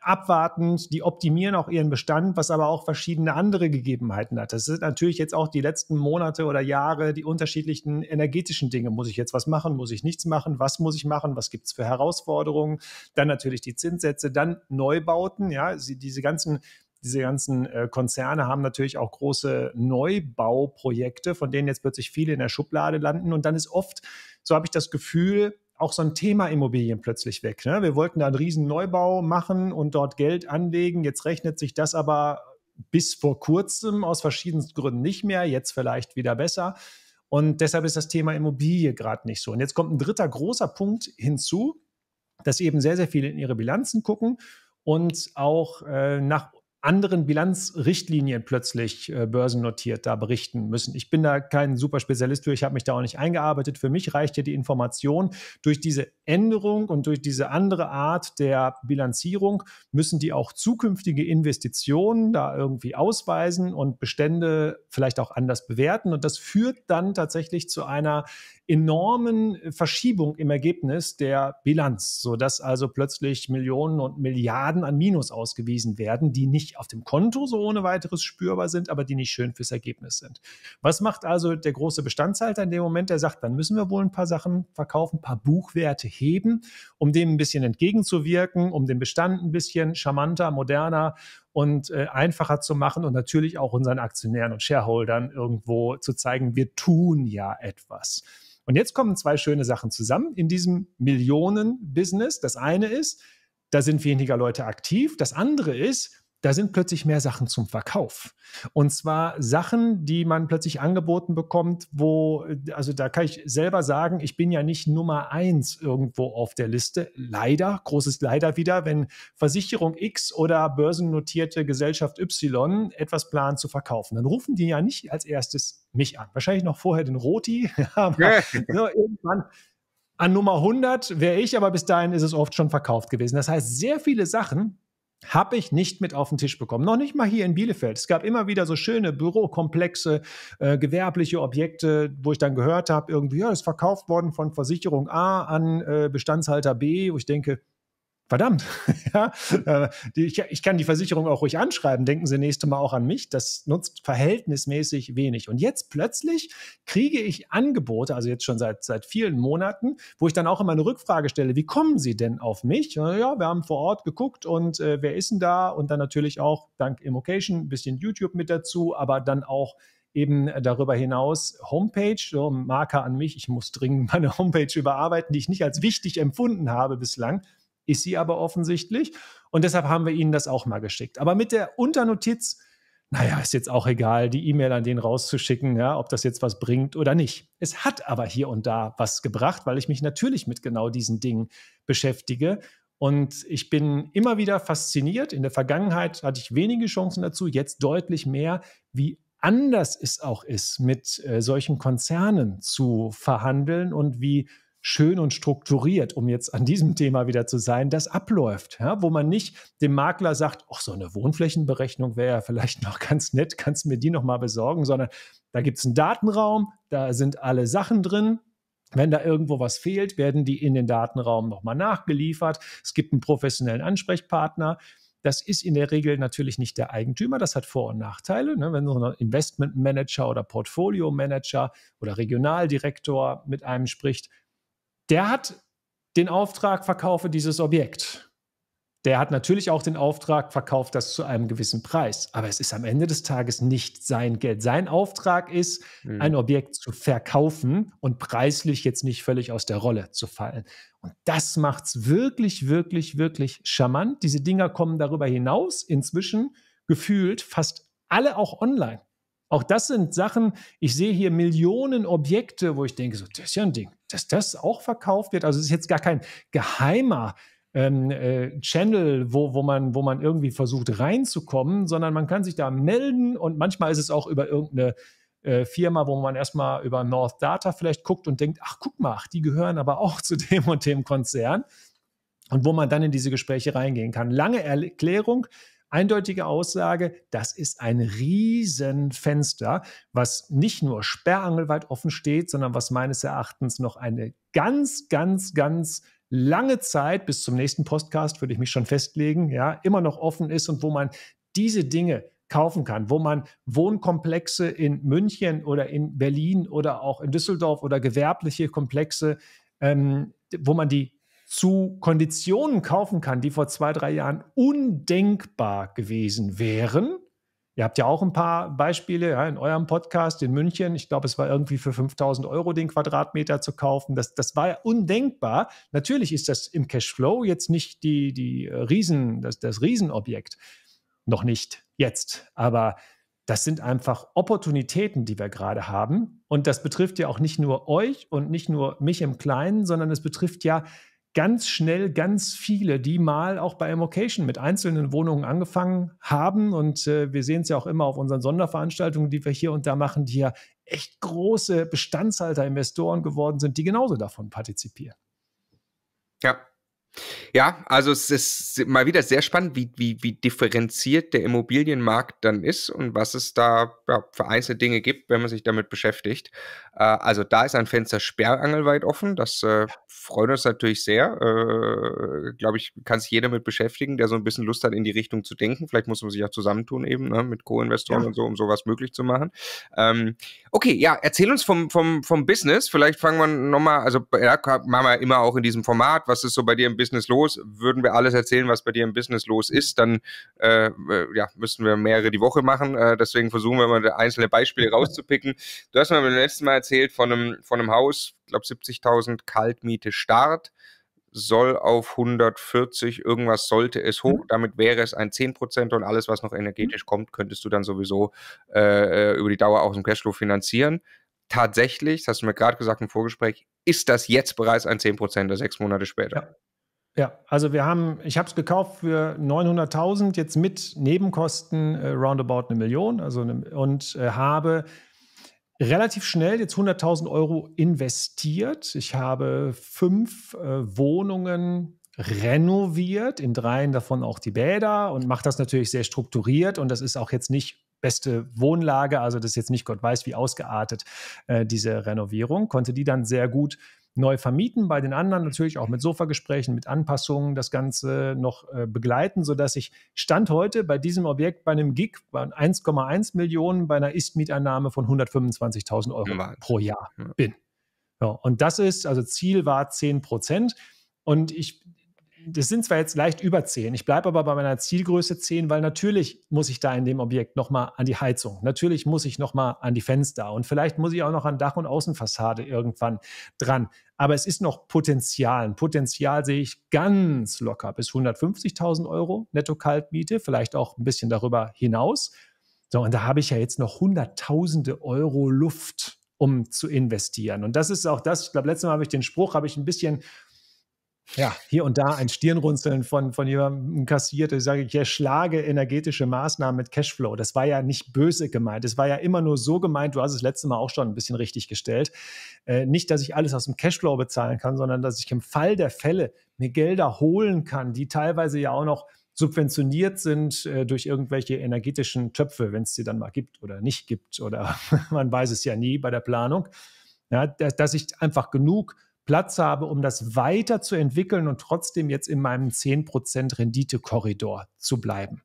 abwartend, die optimieren auch ihren Bestand, was aber auch verschiedene andere Gegebenheiten hat. Das sind natürlich jetzt auch die letzten Monate oder Jahre, die unterschiedlichen energetischen Dinge. Muss ich jetzt was machen? Muss ich nichts machen? Was muss ich machen? Was gibt es für Herausforderungen? Dann natürlich die Zinssätze, dann Neubauten, ja, diese ganzen diese ganzen äh, Konzerne haben natürlich auch große Neubauprojekte, von denen jetzt plötzlich viele in der Schublade landen. Und dann ist oft, so habe ich das Gefühl, auch so ein Thema Immobilien plötzlich weg. Ne? Wir wollten da einen riesen Neubau machen und dort Geld anlegen. Jetzt rechnet sich das aber bis vor kurzem aus verschiedensten Gründen nicht mehr, jetzt vielleicht wieder besser. Und deshalb ist das Thema Immobilie gerade nicht so. Und jetzt kommt ein dritter großer Punkt hinzu, dass eben sehr, sehr viele in ihre Bilanzen gucken und auch äh, nach anderen Bilanzrichtlinien plötzlich äh, börsennotiert da berichten müssen. Ich bin da kein super Spezialist für, ich habe mich da auch nicht eingearbeitet. Für mich reicht ja die Information, durch diese Änderung und durch diese andere Art der Bilanzierung müssen die auch zukünftige Investitionen da irgendwie ausweisen und Bestände vielleicht auch anders bewerten. Und das führt dann tatsächlich zu einer enormen Verschiebung im Ergebnis der Bilanz, sodass also plötzlich Millionen und Milliarden an Minus ausgewiesen werden, die nicht nicht auf dem Konto so ohne weiteres spürbar sind, aber die nicht schön fürs Ergebnis sind. Was macht also der große Bestandshalter in dem Moment? Der sagt, dann müssen wir wohl ein paar Sachen verkaufen, ein paar Buchwerte heben, um dem ein bisschen entgegenzuwirken, um den Bestand ein bisschen charmanter, moderner und äh, einfacher zu machen und natürlich auch unseren Aktionären und Shareholdern irgendwo zu zeigen, wir tun ja etwas. Und jetzt kommen zwei schöne Sachen zusammen in diesem Millionen-Business. Das eine ist, da sind weniger Leute aktiv. Das andere ist, da sind plötzlich mehr Sachen zum Verkauf. Und zwar Sachen, die man plötzlich angeboten bekommt, wo, also da kann ich selber sagen, ich bin ja nicht Nummer eins irgendwo auf der Liste. Leider, großes Leider wieder, wenn Versicherung X oder börsennotierte Gesellschaft Y etwas plant zu verkaufen, dann rufen die ja nicht als erstes mich an. Wahrscheinlich noch vorher den Roti, aber so, ne, irgendwann, an Nummer 100 wäre ich, aber bis dahin ist es oft schon verkauft gewesen. Das heißt, sehr viele Sachen, habe ich nicht mit auf den Tisch bekommen. Noch nicht mal hier in Bielefeld. Es gab immer wieder so schöne Bürokomplexe, äh, gewerbliche Objekte, wo ich dann gehört habe, irgendwie, ja, ist verkauft worden von Versicherung A an äh, Bestandshalter B, wo ich denke, verdammt, ja, äh, ich, ich, kann die Versicherung auch ruhig anschreiben, denken Sie nächste Mal auch an mich. Das nutzt verhältnismäßig wenig. Und jetzt plötzlich kriege ich Angebote, also jetzt schon seit, seit vielen Monaten, wo ich dann auch immer eine Rückfrage stelle, wie kommen Sie denn auf mich? Ja, wir haben vor Ort geguckt und äh, wer ist denn da? Und dann natürlich auch dank Immocation ein bisschen YouTube mit dazu, aber dann auch eben darüber hinaus Homepage, so Marker an mich, ich muss dringend meine Homepage überarbeiten, die ich nicht als wichtig empfunden habe bislang ist sie aber offensichtlich. Und deshalb haben wir Ihnen das auch mal geschickt. Aber mit der Unternotiz, naja, ist jetzt auch egal, die E-Mail an den rauszuschicken, ja, ob das jetzt was bringt oder nicht. Es hat aber hier und da was gebracht, weil ich mich natürlich mit genau diesen Dingen beschäftige. Und ich bin immer wieder fasziniert. In der Vergangenheit hatte ich wenige Chancen dazu, jetzt deutlich mehr, wie anders es auch ist, mit äh, solchen Konzernen zu verhandeln und wie schön und strukturiert, um jetzt an diesem Thema wieder zu sein, das abläuft, ja, wo man nicht dem Makler sagt, ach, so eine Wohnflächenberechnung wäre ja vielleicht noch ganz nett, kannst du mir die nochmal besorgen, sondern da gibt es einen Datenraum, da sind alle Sachen drin. Wenn da irgendwo was fehlt, werden die in den Datenraum nochmal nachgeliefert. Es gibt einen professionellen Ansprechpartner. Das ist in der Regel natürlich nicht der Eigentümer. Das hat Vor- und Nachteile. Ne? Wenn so ein Investmentmanager oder Portfolio-Manager oder Regionaldirektor mit einem spricht, der hat den Auftrag, verkaufe dieses Objekt. Der hat natürlich auch den Auftrag, verkauft das zu einem gewissen Preis. Aber es ist am Ende des Tages nicht sein Geld. Sein Auftrag ist, mhm. ein Objekt zu verkaufen und preislich jetzt nicht völlig aus der Rolle zu fallen. Und das macht es wirklich, wirklich, wirklich charmant. Diese Dinger kommen darüber hinaus inzwischen gefühlt fast alle auch online. Auch das sind Sachen, ich sehe hier Millionen Objekte, wo ich denke, so, das ist ja ein Ding, dass das auch verkauft wird. Also es ist jetzt gar kein geheimer ähm, äh, Channel, wo, wo, man, wo man irgendwie versucht reinzukommen, sondern man kann sich da melden und manchmal ist es auch über irgendeine äh, Firma, wo man erstmal über North Data vielleicht guckt und denkt, ach guck mal, ach, die gehören aber auch zu dem und dem Konzern und wo man dann in diese Gespräche reingehen kann. Lange Erklärung, eindeutige Aussage, das ist ein Riesenfenster, was nicht nur sperrangelweit offen steht, sondern was meines Erachtens noch eine ganz, ganz, ganz lange Zeit bis zum nächsten Podcast, würde ich mich schon festlegen, ja, immer noch offen ist und wo man diese Dinge kaufen kann, wo man Wohnkomplexe in München oder in Berlin oder auch in Düsseldorf oder gewerbliche Komplexe, ähm, wo man die zu Konditionen kaufen kann, die vor zwei, drei Jahren undenkbar gewesen wären. Ihr habt ja auch ein paar Beispiele ja, in eurem Podcast in München. Ich glaube, es war irgendwie für 5000 Euro den Quadratmeter zu kaufen. Das, das war ja undenkbar. Natürlich ist das im Cashflow jetzt nicht die, die Riesen, das, das Riesenobjekt. Noch nicht jetzt. Aber das sind einfach Opportunitäten, die wir gerade haben. Und das betrifft ja auch nicht nur euch und nicht nur mich im Kleinen, sondern es betrifft ja ganz schnell ganz viele, die mal auch bei Immocation mit einzelnen Wohnungen angefangen haben. Und äh, wir sehen es ja auch immer auf unseren Sonderveranstaltungen, die wir hier und da machen, die ja echt große Bestandshalter, Investoren geworden sind, die genauso davon partizipieren. Ja, ja, also es ist mal wieder sehr spannend, wie, wie, wie differenziert der Immobilienmarkt dann ist und was es da ja, für einzelne Dinge gibt, wenn man sich damit beschäftigt. Äh, also da ist ein Fenster sperrangelweit offen. Das äh, freut uns natürlich sehr. Äh, Glaube ich, kann sich jeder mit beschäftigen, der so ein bisschen Lust hat, in die Richtung zu denken. Vielleicht muss man sich auch zusammentun eben ne, mit Co-Investoren ja. und so, um sowas möglich zu machen. Ähm, okay, ja, erzähl uns vom, vom, vom Business. Vielleicht fangen wir nochmal, also ja, machen wir immer auch in diesem Format, was ist so bei dir im Business los. Würden wir alles erzählen, was bei dir im Business los ist, dann äh, ja, müssten wir mehrere die Woche machen. Äh, deswegen versuchen wir mal einzelne Beispiele rauszupicken. Du hast mir beim letzten Mal erzählt von einem, von einem Haus, ich glaube 70.000 Kaltmiete Start soll auf 140, irgendwas sollte es hoch. Mhm. Damit wäre es ein 10% und alles, was noch energetisch mhm. kommt, könntest du dann sowieso äh, äh über die Dauer aus dem Cashflow finanzieren. Tatsächlich, das hast du mir gerade gesagt im Vorgespräch, ist das jetzt bereits ein 10%er, also sechs Monate später. Ja. Ja, also wir haben, ich habe es gekauft für 900.000, jetzt mit Nebenkosten äh, roundabout eine Million, also eine, und äh, habe relativ schnell jetzt 100.000 Euro investiert. Ich habe fünf äh, Wohnungen renoviert, in dreien davon auch die Bäder und mache das natürlich sehr strukturiert und das ist auch jetzt nicht beste Wohnlage, also das ist jetzt nicht Gott weiß wie ausgeartet, äh, diese Renovierung, konnte die dann sehr gut äh, neu vermieten, bei den anderen natürlich auch mit Sofagesprächen, mit Anpassungen das Ganze noch äh, begleiten, sodass ich Stand heute bei diesem Objekt bei einem Gig bei 1,1 Millionen bei einer Ist-Mieteinnahme von 125.000 Euro ja. pro Jahr bin. Ja, und das ist, also Ziel war 10 Prozent. Und ich, das sind zwar jetzt leicht über 10, ich bleibe aber bei meiner Zielgröße 10, weil natürlich muss ich da in dem Objekt nochmal an die Heizung, natürlich muss ich nochmal an die Fenster und vielleicht muss ich auch noch an Dach- und Außenfassade irgendwann dran. Aber es ist noch Potenzial. Ein Potenzial sehe ich ganz locker bis 150.000 Euro Netto-Kaltmiete, vielleicht auch ein bisschen darüber hinaus. So, und da habe ich ja jetzt noch Hunderttausende Euro Luft, um zu investieren. Und das ist auch das, ich glaube, letztes Mal habe ich den Spruch, habe ich ein bisschen ja. hier und da ein Stirnrunzeln von, von jemandem kassiert. Ich sage, ich erschlage energetische Maßnahmen mit Cashflow. Das war ja nicht böse gemeint. Es war ja immer nur so gemeint, du hast es letzte Mal auch schon ein bisschen richtig gestellt. Äh, nicht, dass ich alles aus dem Cashflow bezahlen kann, sondern dass ich im Fall der Fälle mir Gelder holen kann, die teilweise ja auch noch subventioniert sind äh, durch irgendwelche energetischen Töpfe, wenn es sie dann mal gibt oder nicht gibt oder man weiß es ja nie bei der Planung. Ja, dass ich einfach genug Platz habe, um das weiter zu entwickeln und trotzdem jetzt in meinem 10% Renditekorridor zu bleiben.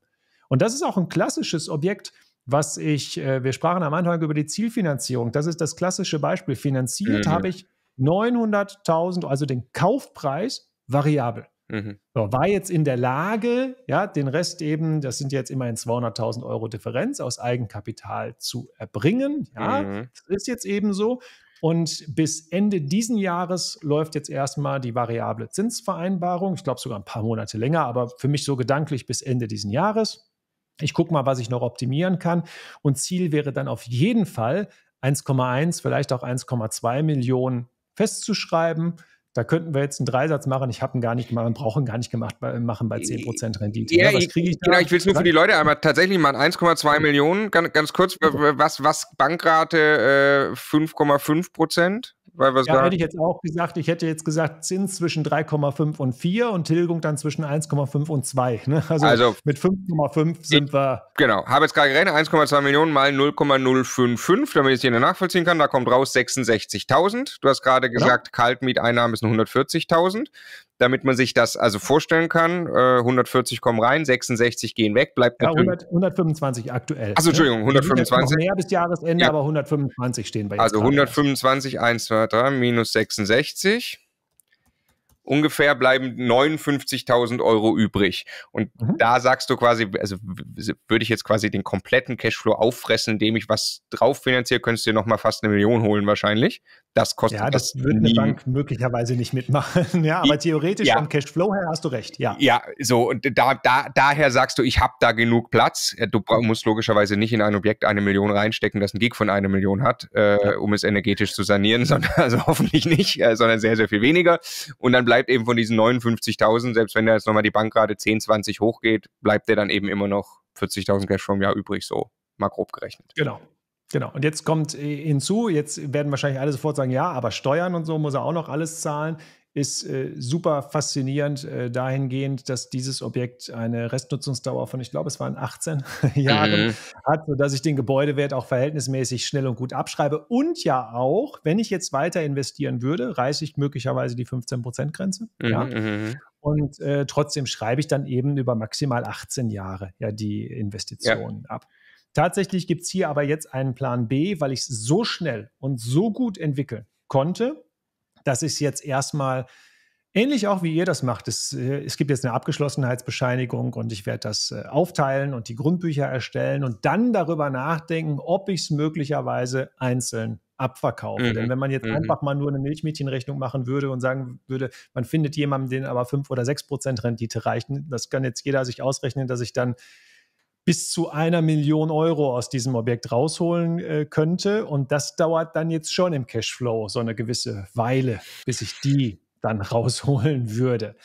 Und das ist auch ein klassisches Objekt, was ich, äh, wir sprachen am Anfang über die Zielfinanzierung. Das ist das klassische Beispiel. Finanziert mhm. habe ich 900.000, also den Kaufpreis variabel. Mhm. So, war jetzt in der Lage, ja, den Rest eben, das sind jetzt immerhin 200.000 Euro Differenz aus Eigenkapital zu erbringen. Ja, mhm. das ist jetzt eben so. Und bis Ende diesen Jahres läuft jetzt erstmal die variable Zinsvereinbarung. Ich glaube sogar ein paar Monate länger, aber für mich so gedanklich bis Ende diesen Jahres. Ich gucke mal, was ich noch optimieren kann. Und Ziel wäre dann auf jeden Fall 1,1, vielleicht auch 1,2 Millionen festzuschreiben da könnten wir jetzt einen Dreisatz machen. Ich habe ihn gar nicht gemacht, brauche ihn gar nicht gemacht, bei, äh, machen bei 10% äh, Rendite. Ja, ja, ich, ich, genau, ich will es nur für die Leute einmal tatsächlich machen. 1,2 Millionen, ganz, ganz kurz, was, was Bankrate äh, 5,5%? Prozent? Weil was ja, sagen? hätte ich jetzt auch gesagt, ich hätte jetzt gesagt, Zins zwischen 3,5 und 4 und Tilgung dann zwischen 1,5 und 2. Ne? Also, also, mit 5,5 sind ich, wir. Genau, habe jetzt gerade gerechnet, 1,2 Millionen mal 0,055, damit ich es hier nachvollziehen kann. Da kommt raus 66.000. Du hast gerade genau. gesagt, Kaltmieteinnahmen sind 140.000 damit man sich das also vorstellen kann. 140 äh, kommen rein, 66 gehen weg, bleibt ja, 100, 125 aktuell. Also Entschuldigung, 125. Noch mehr bis Jahresende, ja. aber 125 stehen bei jetzt Also 125, 1, 2, Quadrat minus 66 ungefähr bleiben 59.000 Euro übrig. Und mhm. da sagst du quasi, also würde ich jetzt quasi den kompletten Cashflow auffressen, indem ich was drauf finanziere, könntest du dir nochmal fast eine Million holen wahrscheinlich. Das kostet Ja, das, das würde nie. eine Bank möglicherweise nicht mitmachen. ja, aber theoretisch ja. vom Cashflow her hast du recht, ja. Ja, so, und da, da, daher sagst du, ich habe da genug Platz. Äh, du musst logischerweise nicht in ein Objekt eine Million reinstecken, das ein Gig von einer Million hat, äh, um es energetisch zu sanieren, sondern also hoffentlich nicht, äh, sondern sehr, sehr viel weniger. Und dann bleibt bleibt eben von diesen 59.000, selbst wenn da jetzt nochmal die Bankrate 10, 20 hochgeht, bleibt der dann eben immer noch 40.000 Cash vom Jahr übrig, so mal grob gerechnet. Genau. Genau, und jetzt kommt äh, hinzu, jetzt werden wahrscheinlich alle sofort sagen, ja, aber Steuern und so muss er auch noch alles zahlen ist äh, super faszinierend äh, dahingehend, dass dieses Objekt eine Restnutzungsdauer von, ich glaube, es waren 18 Jahre mhm. hat, sodass ich den Gebäudewert auch verhältnismäßig schnell und gut abschreibe. Und ja auch, wenn ich jetzt weiter investieren würde, reiße ich möglicherweise die 15-Prozent-Grenze. Mhm. Ja. Mhm, mhm. Und äh, trotzdem schreibe ich dann eben über maximal 18 Jahre ja die Investitionen ja. ab. Tatsächlich gibt es hier aber jetzt einen Plan B, weil ich es so schnell und so gut entwickeln konnte, das ist jetzt erstmal ähnlich auch wie ihr das macht. Es, äh, es gibt jetzt eine Abgeschlossenheitsbescheinigung und ich werde das äh, aufteilen und die Grundbücher erstellen und dann darüber nachdenken, ob ich es möglicherweise einzeln abverkaufe. Mhm. Denn wenn man jetzt mhm. einfach mal nur eine Milchmädchenrechnung machen würde und sagen würde, man findet jemanden, den aber fünf oder sechs Prozent Rendite reichen, das kann jetzt jeder sich ausrechnen, dass ich dann bis zu einer Million Euro aus diesem Objekt rausholen äh, könnte. Und das dauert dann jetzt schon im Cashflow so eine gewisse Weile, bis ich die dann rausholen würde.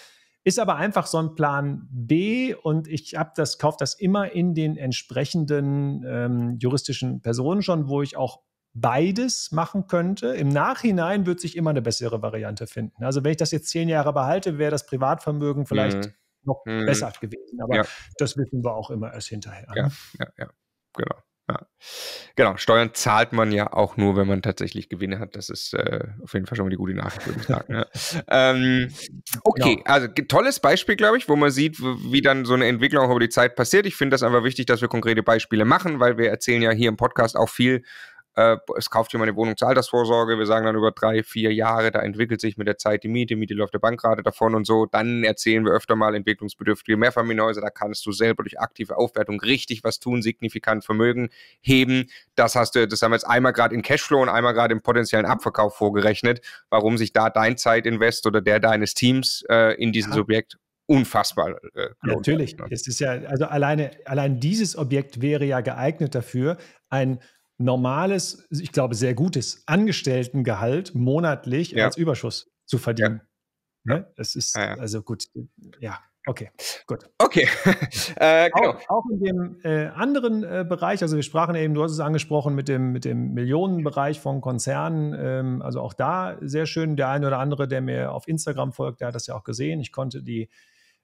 Ist aber einfach so ein Plan B und ich habe das, kaufe das immer in den entsprechenden ähm, juristischen Personen schon, wo ich auch beides machen könnte. Im Nachhinein wird sich immer eine bessere Variante finden. Also wenn ich das jetzt zehn Jahre behalte, wäre das Privatvermögen vielleicht mhm noch hm. besser gewesen. Aber ja. das wissen wir auch immer erst hinterher. Ne? Ja, ja, ja, genau. Ja. Genau, Steuern zahlt man ja auch nur, wenn man tatsächlich Gewinne hat. Das ist äh, auf jeden Fall schon mal die gute Nachricht, würde ich sagen. Ne? ähm, genau. okay, genau. also tolles Beispiel, glaube ich, wo man sieht, wie dann so eine Entwicklung auch über die Zeit passiert. Ich finde das einfach wichtig, dass wir konkrete Beispiele machen, weil wir erzählen ja hier im Podcast auch viel äh, es kauft jemand eine Wohnung zur Altersvorsorge, wir sagen dann über drei, vier Jahre, da entwickelt sich mit der Zeit die Miete, Miete läuft der Bankrate davon und so, dann erzählen wir öfter mal entwicklungsbedürftige Mehrfamilienhäuser, da kannst du selber durch aktive Aufwertung richtig was tun, signifikant Vermögen heben, das hast du, das haben wir jetzt einmal gerade in Cashflow und einmal gerade im potenziellen Abverkauf vorgerechnet, warum sich da dein Zeitinvest oder der deines Teams äh, in diesem ja. Subjekt unfassbar. Äh, Natürlich, ne? es ist ja, also alleine, allein dieses Objekt wäre ja geeignet dafür, ein normales, ich glaube, sehr gutes Angestelltengehalt monatlich ja. als Überschuss zu verdienen. Ja. ja. Das ne? ist ah, ja. also gut, ja. Okay, gut. Okay. äh, genau. auch, auch, in dem äh, anderen äh, Bereich, also wir sprachen eben, du hast es angesprochen, mit dem, mit dem Millionenbereich von Konzernen. Ähm, also auch da sehr schön. Der eine oder andere, der mir auf Instagram folgt, der hat das ja auch gesehen. Ich konnte die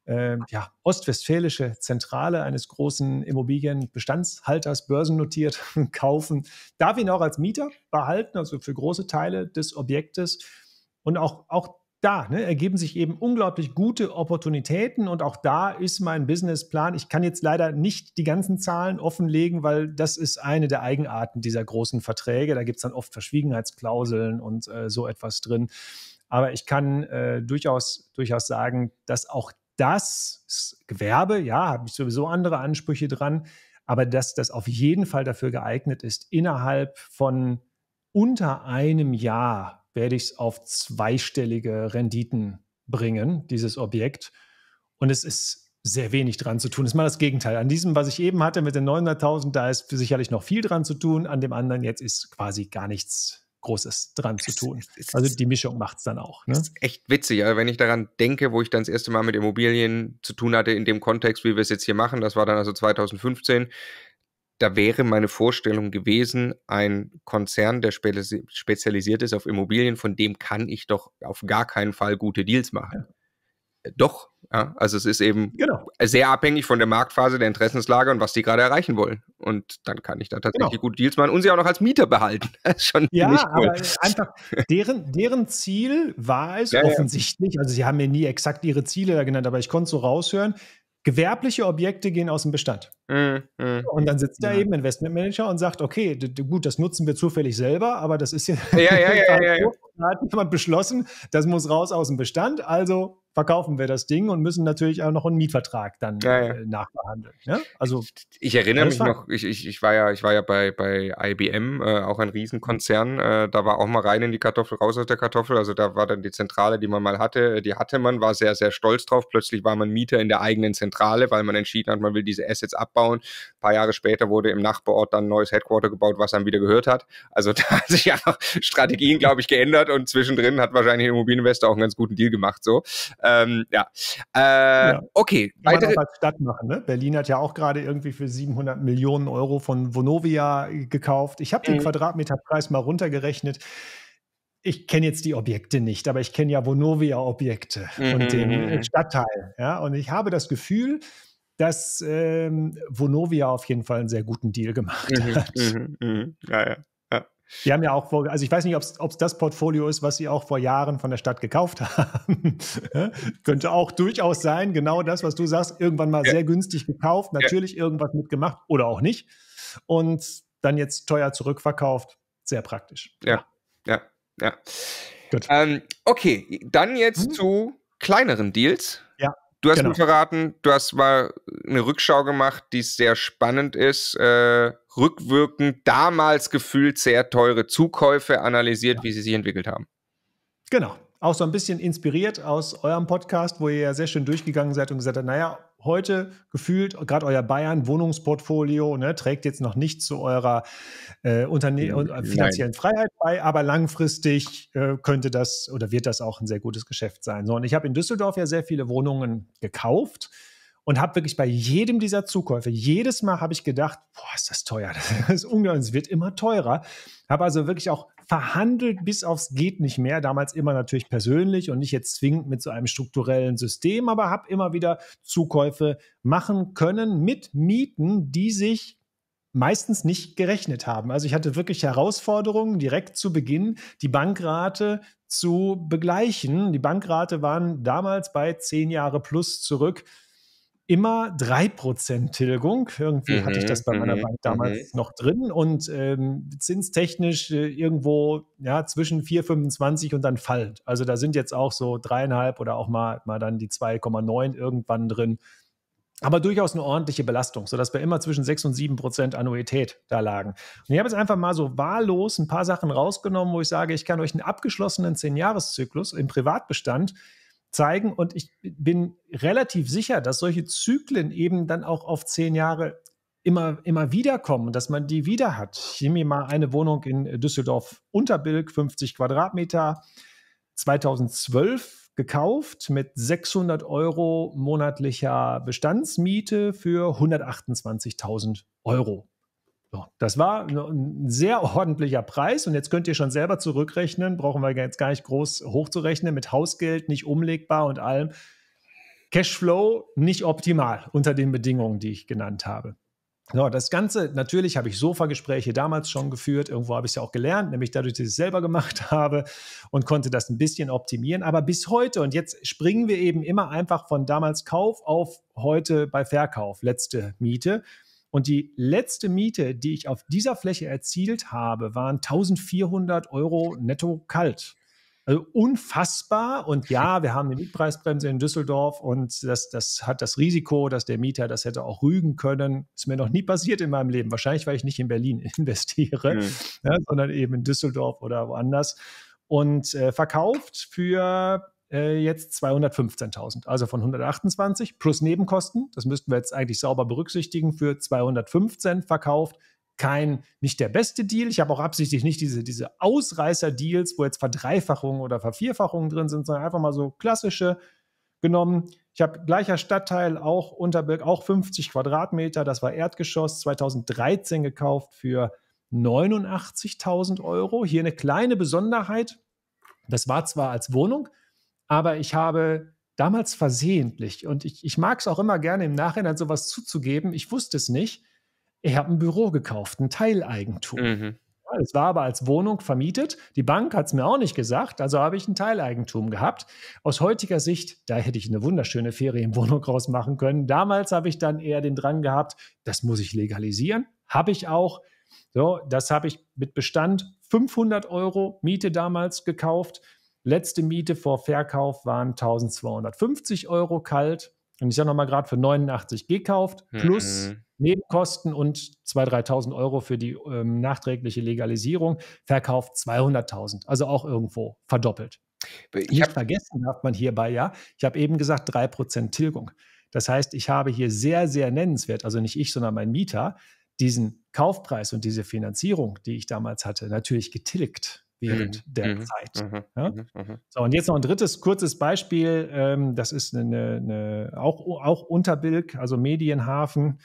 äh, ja, ostwestfälische Zentrale eines großen Immobilienbestandshalters börsennotiert kaufen. Darf ihn auch als Mieter behalten, also für große Teile des Objektes. Und auch, auch da ne, ergeben sich eben unglaublich gute Opportunitäten und auch da ist mein Businessplan. Ich kann jetzt leider nicht die ganzen Zahlen offenlegen, weil das ist eine der Eigenarten dieser großen Verträge. Da gibt es dann oft Verschwiegenheitsklauseln und äh, so etwas drin. Aber ich kann äh, durchaus, durchaus sagen, dass auch das Gewerbe, ja, habe ich sowieso andere Ansprüche dran, aber dass das auf jeden Fall dafür geeignet ist, innerhalb von unter einem Jahr werde ich es auf zweistellige Renditen bringen, dieses Objekt. Und es ist sehr wenig dran zu tun. Das ist mal das Gegenteil. An diesem, was ich eben hatte mit den 900.000, da ist sicherlich noch viel dran zu tun. An dem anderen jetzt ist quasi gar nichts Großes dran zu tun. Also die Mischung macht es dann auch. Ne? Das ist echt witzig, also wenn ich daran denke, wo ich dann das erste Mal mit Immobilien zu tun hatte, in dem Kontext, wie wir es jetzt hier machen, das war dann also 2015, da wäre meine Vorstellung gewesen, ein Konzern, der spezialisiert ist auf Immobilien, von dem kann ich doch auf gar keinen Fall gute Deals machen. Ja. Doch, ja, also es ist eben genau. sehr abhängig von der Marktphase, der Interessenslage und was die gerade erreichen wollen. Und dann kann ich da tatsächlich genau. gut Deals machen und sie auch noch als Mieter behalten. Das ist schon ja, nicht cool. aber einfach deren, deren Ziel war es ja, offensichtlich, ja. also sie haben mir nie exakt ihre Ziele genannt, aber ich konnte so raushören, gewerbliche Objekte gehen aus dem Bestand. Mm, mm, und dann sitzt da ja. eben Investmentmanager und sagt, okay, gut, das nutzen wir zufällig selber, aber das ist ja, ja, ja, ja, ja, ja. hat jemand beschlossen, das muss raus aus dem Bestand, also verkaufen wir das Ding und müssen natürlich auch noch einen Mietvertrag dann ja, ja. Äh, Ja? Ne? Also ich erinnere mich war. noch, ich, ich, ich war ja, ich war ja bei, bei IBM, äh, auch ein Riesenkonzern, äh, da war auch mal rein in die Kartoffel, raus aus der Kartoffel, also da war dann die Zentrale, die man mal hatte, äh, die hatte man, war sehr, sehr stolz drauf, plötzlich war man Mieter in der eigenen Zentrale, weil man entschieden hat, man will diese Assets abbauen. Ein paar Jahre später wurde im Nachbarort dann ein neues Headquarter gebaut, was einem wieder gehört hat. Also da hat sich einfach Strategien, glaube ich, geändert und zwischendrin hat wahrscheinlich ein Immobilieninvestor auch einen ganz guten Deal gemacht, so. Ähm, ja. Äh, ja. Okay. Kann als Stadt machen, ne? Berlin hat ja auch gerade irgendwie für 700 Millionen Euro von Vonovia äh, gekauft. Ich habe den mhm. Quadratmeterpreis mal runtergerechnet ich kenne jetzt die Objekte nicht, aber ich kenne ja Vonovia-Objekte mhm. und den mhm. Stadtteil. Ja? Und ich habe das Gefühl, dass ähm, Vonovia auf jeden Fall einen sehr guten Deal gemacht mhm, hat. Mhm, mhm. ja, ja. Wir haben ja auch vor, also ich weiß nicht, ob es das Portfolio ist, was Sie auch vor Jahren von der Stadt gekauft haben. Könnte auch durchaus sein, genau das, was du sagst, irgendwann mal ja. sehr günstig gekauft, natürlich ja. irgendwas mitgemacht oder auch nicht. Und dann jetzt teuer zurückverkauft. Sehr praktisch. Ja, ja, ja. Gut. Ähm, okay, dann jetzt hm. zu kleineren Deals. Du hast genau. mir verraten, du hast mal eine Rückschau gemacht, die sehr spannend ist. Äh, rückwirkend damals gefühlt sehr teure Zukäufe analysiert, ja. wie sie sich entwickelt haben. Genau. Auch so ein bisschen inspiriert aus eurem Podcast, wo ihr ja sehr schön durchgegangen seid und gesagt habt, naja, heute gefühlt, gerade euer Bayern-Wohnungsportfolio ne, trägt jetzt noch nicht zu eurer äh, Unterne äh, Nein. finanziellen Freiheit bei, aber langfristig äh, könnte das oder wird das auch ein sehr gutes Geschäft sein. So, und ich habe in Düsseldorf ja sehr viele Wohnungen gekauft und habe wirklich bei jedem dieser Zukäufe, jedes Mal habe ich gedacht, boah, ist das teuer, das ist unglaublich, es wird immer teurer. Habe also wirklich auch verhandelt bis aufs geht nicht mehr, damals immer natürlich persönlich und nicht jetzt zwingend mit so einem strukturellen System, aber habe immer wieder Zukäufe machen können mit Mieten, die sich meistens nicht gerechnet haben. Also ich hatte wirklich Herausforderungen direkt zu Beginn, die Bankrate zu begleichen. Die Bankrate waren damals bei zehn Jahre plus zurück immer 3% Tilgung. Irgendwie mhm, hatte ich mhm, das bei meiner mhm, Bank damals mhm. noch drin und ähm, zinstechnisch äh, irgendwo ja, zwischen 4,25 und dann fallend. Also da sind jetzt auch so dreieinhalb oder auch mal, mal dann die 2,9 irgendwann drin. Aber durchaus eine ordentliche Belastung, sodass wir immer zwischen 6 und 7 Prozent Annuität da lagen. Und ich habe jetzt einfach mal so wahllos ein paar Sachen rausgenommen, wo ich sage, ich kann euch einen abgeschlossenen 10-Jahres-Zyklus im Privatbestand zeigen. Und ich bin relativ sicher, dass solche Zyklen eben dann auch auf zehn Jahre immer, immer wieder kommen, dass man die wieder hat. Ich nehme mir mal eine Wohnung in Düsseldorf Unterbilk, 50 Quadratmeter, 2012 gekauft mit 600 Euro monatlicher Bestandsmiete für 128.000 Euro. Das war ein sehr ordentlicher Preis und jetzt könnt ihr schon selber zurückrechnen, brauchen wir jetzt gar nicht groß hochzurechnen, mit Hausgeld nicht umlegbar und allem. Cashflow nicht optimal unter den Bedingungen, die ich genannt habe. So, das Ganze, natürlich habe ich Sofagespräche damals schon geführt, irgendwo habe ich es ja auch gelernt, nämlich dadurch, dass ich es selber gemacht habe und konnte das ein bisschen optimieren. Aber bis heute, und jetzt springen wir eben immer einfach von damals Kauf auf heute bei Verkauf, letzte Miete. Und die letzte Miete, die ich auf dieser Fläche erzielt habe, waren 1400 Euro netto kalt. Also unfassbar. Und ja, wir haben eine Mietpreisbremse in Düsseldorf und das, das hat das Risiko, dass der Mieter das hätte auch rügen können. Ist mir noch nie passiert in meinem Leben. Wahrscheinlich, weil ich nicht in Berlin investiere, mhm. ja, sondern eben in Düsseldorf oder woanders. Und äh, verkauft für äh, jetzt 215.000, also von 128 plus Nebenkosten, das müssten wir jetzt eigentlich sauber berücksichtigen, für 215 verkauft. Kein, nicht der beste Deal. Ich habe auch absichtlich nicht diese, diese Ausreißer-Deals, wo jetzt Verdreifachungen oder Vervierfachungen drin sind, sondern einfach mal so klassische genommen. Ich habe gleicher Stadtteil, auch Unterbirg, auch 50 Quadratmeter, das war Erdgeschoss, 2013 gekauft für 89.000 Euro. Hier eine kleine Besonderheit, das war zwar als Wohnung, aber ich habe damals versehentlich, und ich, ich mag es auch immer gerne im Nachhinein sowas zuzugeben, ich wusste es nicht, ich habe ein Büro gekauft, ein Teileigentum. Mhm. Es war aber als Wohnung vermietet. Die Bank hat es mir auch nicht gesagt, also habe ich ein Teileigentum gehabt. Aus heutiger Sicht, da hätte ich eine wunderschöne Ferienwohnung rausmachen können. Damals habe ich dann eher den Drang gehabt, das muss ich legalisieren. Habe ich auch. So, das habe ich mit Bestand 500 Euro Miete damals gekauft. Letzte Miete vor Verkauf waren 1250 Euro kalt. Und ich sage nochmal gerade für 89 gekauft, plus mhm. Nebenkosten und 2.000, 3.000 Euro für die ähm, nachträgliche Legalisierung, verkauft 200.000, also auch irgendwo verdoppelt. Ich Nicht vergessen darf man hierbei, ja, ich habe eben gesagt, 3% Tilgung. Das heißt, ich habe hier sehr, sehr nennenswert, also nicht ich, sondern mein Mieter, diesen Kaufpreis und diese Finanzierung, die ich damals hatte, natürlich getilgt während mhm. der mhm. Zeit. Mhm. Ja? Mhm. Mhm. So, und jetzt noch ein drittes kurzes Beispiel. Ähm, das ist eine, eine, auch, auch Unterbilk, also Medienhafen.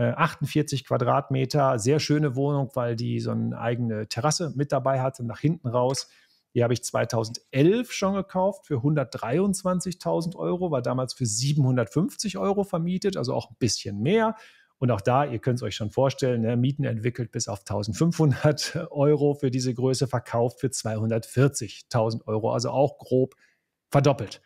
48 äh, Quadratmeter, sehr schöne Wohnung, weil die so eine eigene Terrasse mit dabei hatte, nach hinten raus. Die habe ich 2011 schon gekauft für 123.000 Euro, war damals für 750 Euro vermietet, also auch ein bisschen mehr. Und auch da, ihr könnt es euch schon vorstellen, ne, Mieten entwickelt bis auf 1500 Euro für diese Größe, verkauft für 240.000 Euro, also auch grob verdoppelt.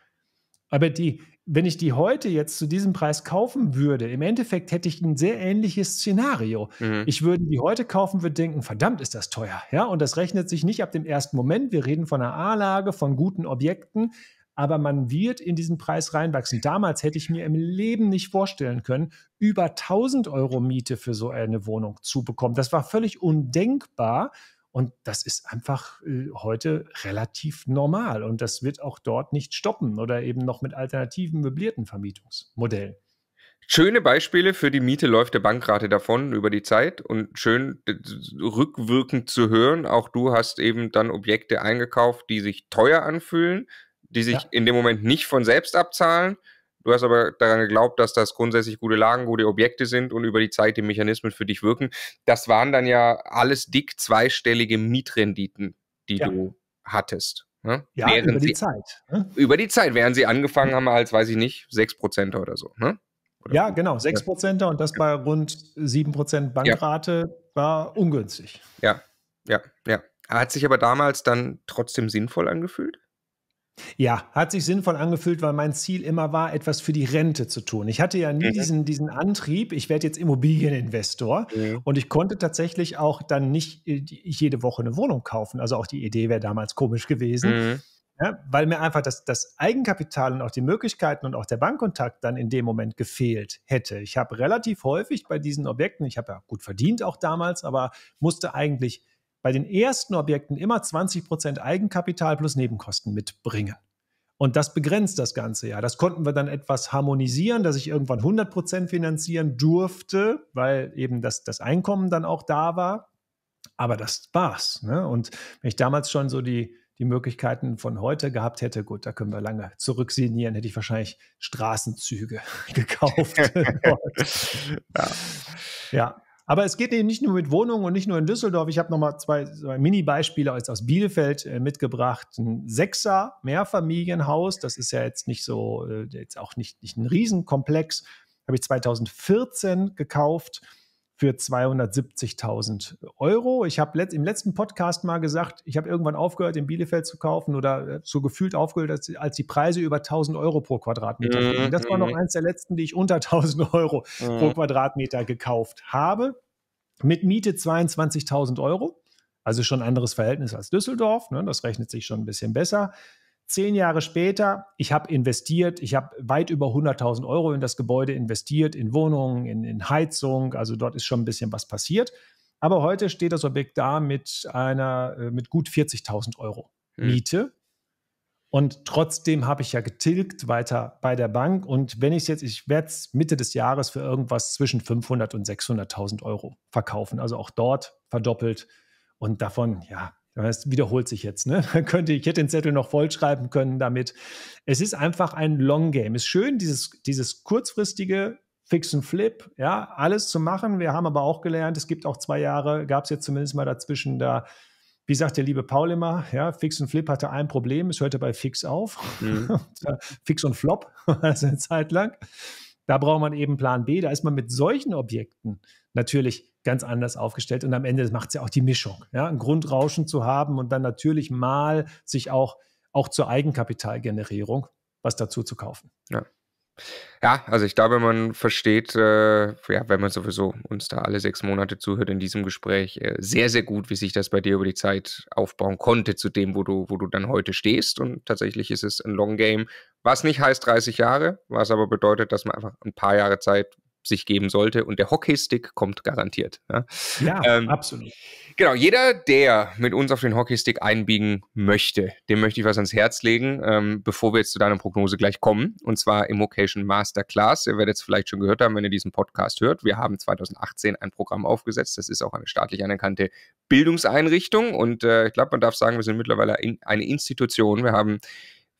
Aber die, wenn ich die heute jetzt zu diesem Preis kaufen würde, im Endeffekt hätte ich ein sehr ähnliches Szenario. Mhm. Ich würde die heute kaufen, würde denken, verdammt, ist das teuer. Ja, und das rechnet sich nicht ab dem ersten Moment. Wir reden von einer A-Lage, von guten Objekten aber man wird in diesen Preis reinwachsen. Damals hätte ich mir im Leben nicht vorstellen können, über 1000 Euro Miete für so eine Wohnung zu bekommen. Das war völlig undenkbar. Und das ist einfach äh, heute relativ normal. Und das wird auch dort nicht stoppen oder eben noch mit alternativen möblierten Vermietungsmodellen. Schöne Beispiele für die Miete läuft der Bankrate davon über die Zeit und schön rückwirkend zu hören. Auch du hast eben dann Objekte eingekauft, die sich teuer anfühlen, die sich ja. in dem Moment nicht von selbst abzahlen. Du hast aber daran geglaubt, dass das grundsätzlich gute Lagen, gute Objekte sind und über die Zeit die Mechanismen für dich wirken. Das waren dann ja alles dick zweistellige Mietrenditen, die ja. du hattest. Ne? Ja, während über die sie, Zeit. Ne? Über die Zeit, während sie angefangen haben als, weiß ich nicht, 6% oder so. Ne? Oder ja, genau, 6% ja. und das bei rund 7% Bankrate ja. war ungünstig. Ja, ja, ja. Hat sich aber damals dann trotzdem sinnvoll angefühlt? Ja, hat sich sinnvoll angefühlt, weil mein Ziel immer war, etwas für die Rente zu tun. Ich hatte ja nie mhm. diesen, diesen Antrieb, ich werde jetzt Immobilieninvestor mhm. und ich konnte tatsächlich auch dann nicht äh, jede Woche eine Wohnung kaufen. Also auch die Idee wäre damals komisch gewesen. Mhm. Ja, ne, weil mir einfach das, das, Eigenkapital und auch die Möglichkeiten und auch der Bankkontakt dann in dem Moment gefehlt hätte. Ich habe relativ häufig bei diesen Objekten, ich habe ja gut verdient auch damals, aber musste eigentlich bei den ersten Objekten immer 20 Eigenkapital plus Nebenkosten mitbringen. Und das begrenzt das Ganze ja. Das konnten wir dann etwas harmonisieren, dass ich irgendwann 100 finanzieren durfte, weil eben das, das Einkommen dann auch da war. Aber das war's. Ne? Und wenn ich damals schon so die, die Möglichkeiten von heute gehabt hätte, gut, da können wir lange zurücksinieren, hätte ich wahrscheinlich Straßenzüge gekauft. ja. ja. Aber es geht eben nicht nur mit Wohnungen und nicht nur in Düsseldorf. Ich habe nochmal zwei, zwei Mini-Beispiele aus, Bielefeld äh, mitgebracht. Ein Sechser Mehrfamilienhaus, das ist ja jetzt nicht so, äh, jetzt auch nicht, nicht ein Riesenkomplex, habe ich 2014 gekauft für 270.000 Euro. Ich habe let im letzten Podcast mal gesagt, ich habe irgendwann aufgehört, in Bielefeld zu kaufen oder äh, so gefühlt aufgehört, als, als die Preise über 1.000 Euro pro Quadratmeter mhm. gingen. Das war noch mhm. eins der letzten, die ich unter 1.000 Euro mhm. pro Quadratmeter gekauft habe. Mit Miete 22.000 Euro. Also schon ein anderes Verhältnis als Düsseldorf. Ne? Das rechnet sich schon ein bisschen besser. Zehn Jahre später, ich habe investiert, ich habe weit über 100.000 Euro in das Gebäude investiert, in Wohnungen, in, in Heizung, also dort ist schon ein bisschen was passiert. Aber heute steht das Objekt da mit einer, äh, mit gut 40.000 Euro hm. Miete. Hm. Und trotzdem habe ich ja getilgt weiter bei der Bank. Und wenn ich es jetzt, ich werde es Mitte des Jahres für irgendwas zwischen 500 und 600.000 Euro verkaufen. Also auch dort verdoppelt. Und davon, ja, das heißt, wiederholt sich jetzt. Ne? Könnte, ich hätte den Zettel noch vollschreiben können damit. Es ist einfach ein Long Game. Ist schön, dieses, dieses kurzfristige Fix and Flip, ja, alles zu machen. Wir haben aber auch gelernt, es gibt auch zwei Jahre, gab es jetzt zumindest mal dazwischen da, wie sagt der liebe Paul immer, ja, Fix und Flip hatte ein Problem, es hörte bei Fix auf. Mhm. Fix und Flop, also eine Zeit lang. Da braucht man eben Plan B. Da ist man mit solchen Objekten natürlich ganz anders aufgestellt. Und am Ende macht es ja auch die Mischung. Ja? Ein Grundrauschen zu haben und dann natürlich mal sich auch, auch zur Eigenkapitalgenerierung was dazu zu kaufen. Ja. Ja, also ich glaube, man versteht, äh, ja, wenn man sowieso uns da alle sechs Monate zuhört in diesem Gespräch, äh, sehr, sehr gut, wie sich das bei dir über die Zeit aufbauen konnte zu dem, wo du, wo du dann heute stehst. Und tatsächlich ist es ein Long Game, was nicht heißt 30 Jahre, was aber bedeutet, dass man einfach ein paar Jahre Zeit sich geben sollte. Und der Hockeystick kommt garantiert. Ja, ja ähm, absolut. Genau, jeder, der mit uns auf den Hockeystick einbiegen möchte, dem möchte ich was ans Herz legen, ähm, bevor wir jetzt zu deiner Prognose gleich kommen. Und zwar Immocation Masterclass. Ihr werdet es vielleicht schon gehört haben, wenn ihr diesen Podcast hört. Wir haben 2018 ein Programm aufgesetzt. Das ist auch eine staatlich anerkannte Bildungseinrichtung. Und äh, ich glaube, man darf sagen, wir sind mittlerweile in, eine Institution. Wir haben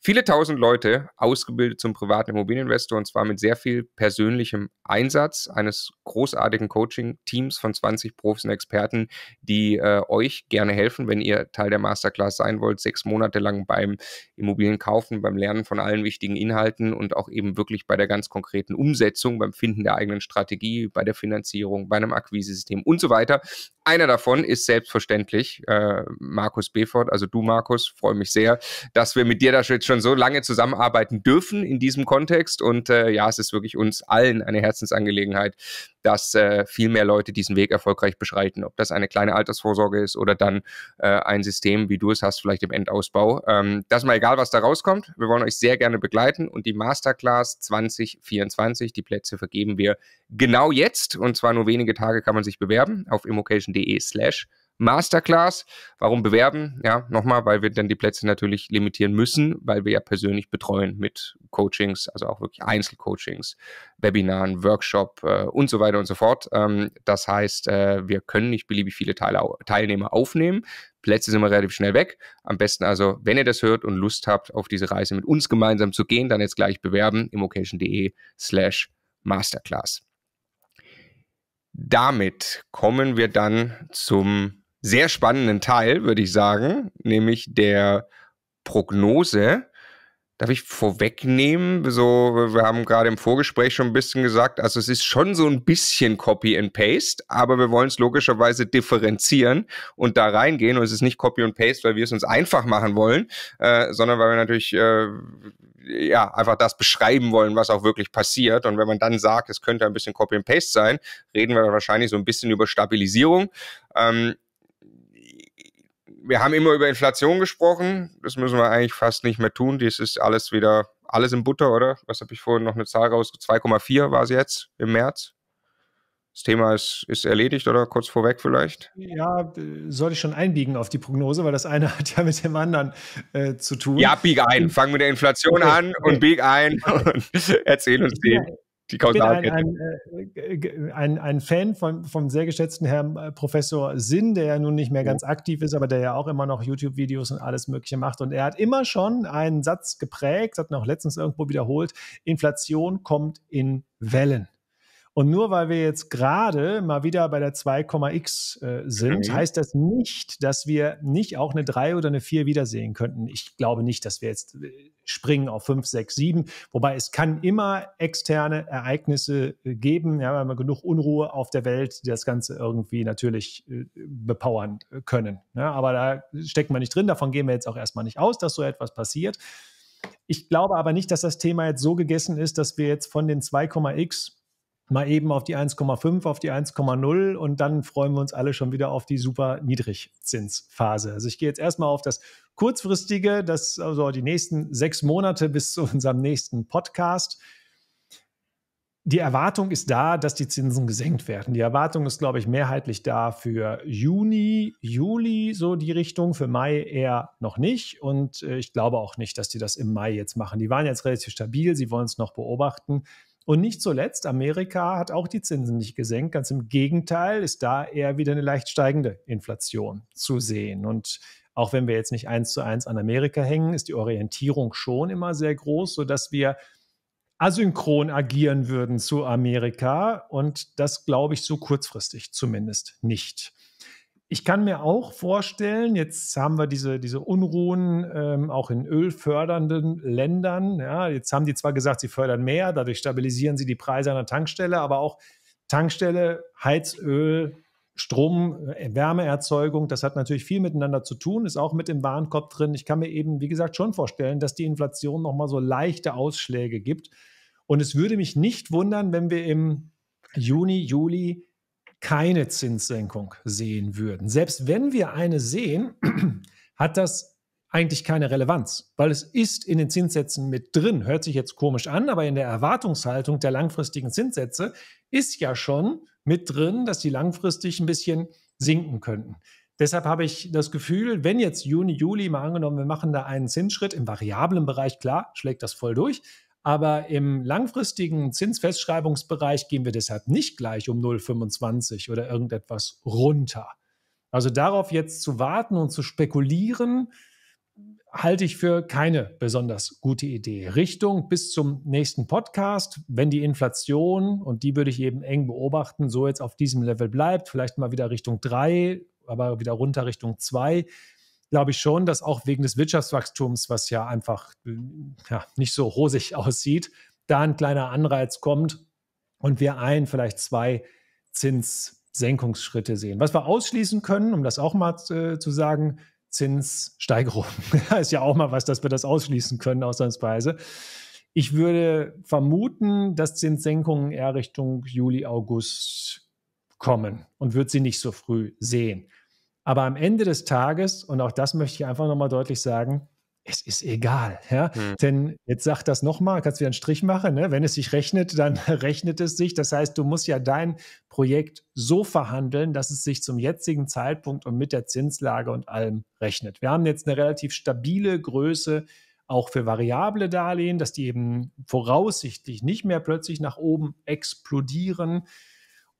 viele tausend Leute ausgebildet zum privaten Immobilieninvestor und zwar mit sehr viel persönlichem Einsatz eines großartigen Coaching-Teams von 20 Profis und Experten, die äh, euch gerne helfen, wenn ihr Teil der Masterclass sein wollt, sechs Monate lang beim Immobilienkaufen, beim Lernen von allen wichtigen Inhalten und auch eben wirklich bei der ganz konkreten Umsetzung, beim Finden der eigenen Strategie, bei der Finanzierung, bei einem Akquisesystem und so weiter. Einer davon ist selbstverständlich äh, Markus Befort, also du Markus, freue mich sehr, dass wir mit dir da jetzt schon so lange zusammenarbeiten dürfen in diesem Kontext. Und äh, ja, es ist wirklich uns allen eine Herzensangelegenheit, dass äh, viel mehr Leute diesen Weg erfolgreich beschreiten. Ob das eine kleine Altersvorsorge ist oder dann äh, ein System, wie du es hast, vielleicht im Endausbau. Ähm, das ist mal egal, was da rauskommt. Wir wollen euch sehr gerne begleiten und die Masterclass 2024, die Plätze vergeben wir genau jetzt. Und zwar nur wenige Tage kann man sich bewerben auf Immocation www.nachrichten.de slash Masterclass. Warum bewerben? Ja, nochmal, weil wir dann die Plätze natürlich limitieren müssen, weil wir ja persönlich betreuen mit Coachings, also auch wirklich Einzelcoachings, Webinaren, Workshop äh, und so weiter und so fort. Ähm, das heißt, äh, wir können nicht beliebig viele Teil Teilnehmer aufnehmen. Plätze sind immer relativ schnell weg. Am besten also, wenn ihr das hört und Lust habt, auf diese Reise mit uns gemeinsam zu gehen, dann jetzt gleich bewerben im occasion.de slash Masterclass damit kommen wir dann zum sehr spannenden Teil, würde ich sagen, nämlich der Prognose. Darf ich vorwegnehmen? So, wir haben gerade im Vorgespräch schon ein bisschen gesagt, also es ist schon so ein bisschen Copy and Paste, aber wir wollen es logischerweise differenzieren und da reingehen. Und es ist nicht Copy and Paste, weil wir es uns einfach machen wollen, äh, sondern weil wir natürlich äh, ja, einfach das beschreiben wollen, was auch wirklich passiert. Und wenn man dann sagt, es könnte ein bisschen Copy and Paste sein, reden wir wahrscheinlich so ein bisschen über Stabilisierung. Ähm, wir haben immer über Inflation gesprochen. Das müssen wir eigentlich fast nicht mehr tun. Das ist alles wieder, alles in Butter, oder? Was habe ich vorhin noch eine Zahl raus? 2,4 war es jetzt im März. Das Thema ist, ist erledigt oder kurz vorweg vielleicht? Ja, sollte ich schon einbiegen auf die Prognose, weil das eine hat ja mit dem anderen äh, zu tun. Ja, bieg ein. Fang mit der Inflation okay. an und okay. bieg ein und erzähl uns die. Ja. Die Ich bin ein, ein, äh, ein, ein Fan von, vom sehr geschätzten Herrn äh, Professor Sinn, der ja nun nicht mehr ganz aktiv ist, aber der ja auch immer noch YouTube-Videos und alles Mögliche macht. Und er hat immer schon einen Satz geprägt, hat noch letztens irgendwo wiederholt: Inflation kommt in Wellen. Und nur weil wir jetzt gerade mal wieder bei der 2,x äh, sind, mhm. heißt das nicht, dass wir nicht auch eine 3 oder eine 4 wiedersehen könnten. Ich glaube nicht, dass wir jetzt äh, springen auf 5, 6, 7. Wobei es kann immer externe Ereignisse äh, geben. Ja, wir haben genug Unruhe auf der Welt, die das Ganze irgendwie natürlich äh, bepowern äh, können. Ja, aber da stecken wir nicht drin. Davon gehen wir jetzt auch erstmal nicht aus, dass so etwas passiert. Ich glaube aber nicht, dass das Thema jetzt so gegessen ist, dass wir jetzt von den 2,x mal eben auf die 1,5, auf die 1,0 und dann freuen wir uns alle schon wieder auf die super Niedrigzinsphase. Also ich gehe jetzt erstmal auf das kurzfristige, das also die nächsten sechs Monate bis zu unserem nächsten Podcast. Die Erwartung ist da, dass die Zinsen gesenkt werden. Die Erwartung ist, glaube ich, mehrheitlich da für Juni, Juli, so die Richtung, für Mai eher noch nicht. Und äh, ich glaube auch nicht, dass die das im Mai jetzt machen. Die waren jetzt relativ stabil, sie wollen es noch beobachten. Und nicht zuletzt, Amerika hat auch die Zinsen nicht gesenkt. Ganz im Gegenteil ist da eher wieder eine leicht steigende Inflation zu sehen. Und auch wenn wir jetzt nicht eins zu eins an Amerika hängen, ist die Orientierung schon immer sehr groß, sodass wir asynchron agieren würden zu Amerika. Und das glaube ich so kurzfristig zumindest nicht ich kann mir auch vorstellen, jetzt haben wir diese, diese Unruhen ähm, auch in ölfördernden Ländern. Ja, jetzt haben die zwar gesagt, sie fördern mehr, dadurch stabilisieren sie die Preise an der Tankstelle, aber auch Tankstelle, Heizöl, Strom, äh, Wärmeerzeugung, das hat natürlich viel miteinander zu tun, ist auch mit dem Warenkorb drin. Ich kann mir eben, wie gesagt, schon vorstellen, dass die Inflation nochmal so leichte Ausschläge gibt. Und es würde mich nicht wundern, wenn wir im Juni, Juli keine Zinssenkung sehen würden. Selbst wenn wir eine sehen, hat das eigentlich keine Relevanz, weil es ist in den Zinssätzen mit drin. Hört sich jetzt komisch an, aber in der Erwartungshaltung der langfristigen Zinssätze ist ja schon mit drin, dass die langfristig ein bisschen sinken könnten. Deshalb habe ich das Gefühl, wenn jetzt Juni, Juli mal angenommen, wir machen da einen Zinsschritt im variablen Bereich, klar, schlägt das voll durch. Aber im langfristigen Zinsfestschreibungsbereich gehen wir deshalb nicht gleich um 0,25 oder irgendetwas runter. Also darauf jetzt zu warten und zu spekulieren, halte ich für keine besonders gute Idee. Richtung bis zum nächsten Podcast, wenn die Inflation, und die würde ich eben eng beobachten, so jetzt auf diesem Level bleibt, vielleicht mal wieder Richtung 3, aber wieder runter Richtung 2, glaube ich schon, dass auch wegen des Wirtschaftswachstums, was ja einfach ja, nicht so rosig aussieht, da ein kleiner Anreiz kommt und wir ein, vielleicht zwei Zinssenkungsschritte sehen. Was wir ausschließen können, um das auch mal äh, zu sagen, Zinssteigerung. ist ja auch mal was, dass wir das ausschließen können, ausnahmsweise. Ich würde vermuten, dass Zinssenkungen eher Richtung Juli, August kommen und würde sie nicht so früh sehen. Aber am Ende des Tages, und auch das möchte ich einfach nochmal deutlich sagen, es ist egal. Ja? Hm. Denn jetzt sag das nochmal, kannst du wieder einen Strich machen. Ne? Wenn es sich rechnet, dann rechnet es sich. Das heißt, du musst ja dein Projekt so verhandeln, dass es sich zum jetzigen Zeitpunkt und mit der Zinslage und allem rechnet. Wir haben jetzt eine relativ stabile Größe auch für variable Darlehen, dass die eben voraussichtlich nicht mehr plötzlich nach oben explodieren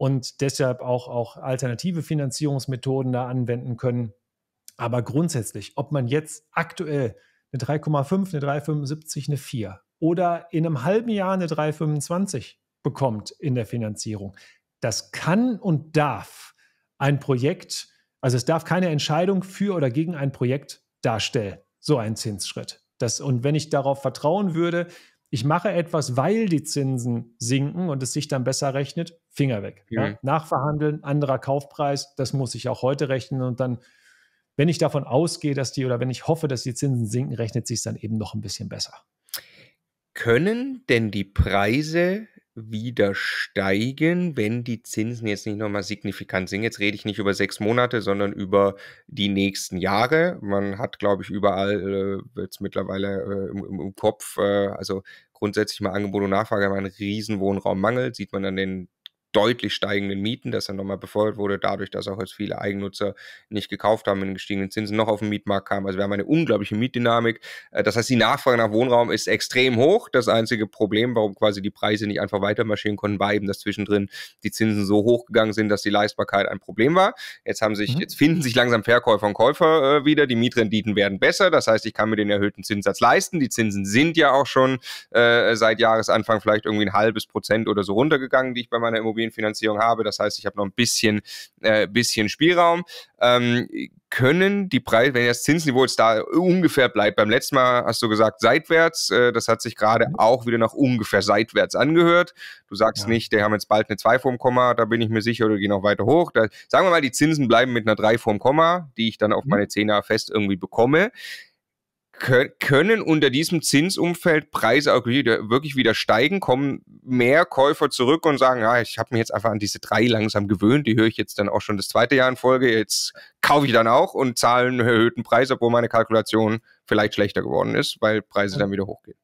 und deshalb auch, auch alternative Finanzierungsmethoden da anwenden können. Aber grundsätzlich, ob man jetzt aktuell eine 3,5, eine 3,75, eine 4 oder in einem halben Jahr eine 3,25 bekommt in der Finanzierung, das kann und darf ein Projekt, also es darf keine Entscheidung für oder gegen ein Projekt darstellen, so ein Zinsschritt. Das, und wenn ich darauf vertrauen würde, ich mache etwas, weil die Zinsen sinken und es sich dann besser rechnet, Finger weg. Mhm. Ja. Nachverhandeln, anderer Kaufpreis, das muss ich auch heute rechnen und dann, wenn ich davon ausgehe, dass die oder wenn ich hoffe, dass die Zinsen sinken, rechnet sich dann eben noch ein bisschen besser. Können denn die Preise wieder steigen, wenn die Zinsen jetzt nicht nochmal signifikant sind. Jetzt rede ich nicht über sechs Monate, sondern über die nächsten Jahre. Man hat, glaube ich, überall äh, jetzt mittlerweile äh, im, im, Kopf, äh, also grundsätzlich mal Angebot und Nachfrage, wenn man einen riesen Wohnraummangel, sieht man an den deutlich steigenden Mieten, dass er nochmal befeuert wurde, dadurch, dass auch jetzt viele Eigennutzer nicht gekauft haben, in gestiegenen Zinsen noch auf den Mietmarkt kamen. Also wir haben eine unglaubliche Mietdynamik. Äh, das heißt, die Nachfrage nach Wohnraum ist extrem hoch. Das einzige Problem, warum quasi die Preise nicht einfach weiter marschieren konnten, war eben, dass zwischendrin die Zinsen so hoch gegangen sind, dass die Leistbarkeit ein Problem war. Jetzt haben sich, mhm. jetzt finden sich langsam Verkäufer und Käufer äh, wieder. Die Mietrenditen werden besser. Das heißt, ich kann mir den erhöhten Zinssatz leisten. Die Zinsen sind ja auch schon äh, seit Jahresanfang vielleicht irgendwie ein halbes Prozent oder so runtergegangen, die ich bei meiner Immobilie Immobilienfinanzierung habe. Das heißt, ich habe noch ein bisschen, äh, bisschen Spielraum. Ähm, können die Preise, wenn das Zinsniveau jetzt da ungefähr bleibt, beim letzten Mal hast du gesagt seitwärts, äh, das hat sich gerade mhm. auch wieder nach ungefähr seitwärts angehört. Du sagst ja. nicht, die haben jetzt bald eine 2 vorm Komma, da bin ich mir sicher, oder gehen noch weiter hoch. Da, sagen wir mal, die Zinsen bleiben mit einer 3 vorm Komma, die ich dann auf mhm. meine 10er fest irgendwie bekomme können unter diesem Zinsumfeld Preise auch wieder, wirklich wieder steigen, kommen mehr Käufer zurück und sagen, ja, ah, ich habe mich jetzt einfach an diese drei langsam gewöhnt, die höre ich jetzt dann auch schon das zweite Jahr in Folge, jetzt kaufe ich dann auch und zahle einen erhöhten Preis, obwohl meine Kalkulation vielleicht schlechter geworden ist, weil Preise dann wieder hochgehen.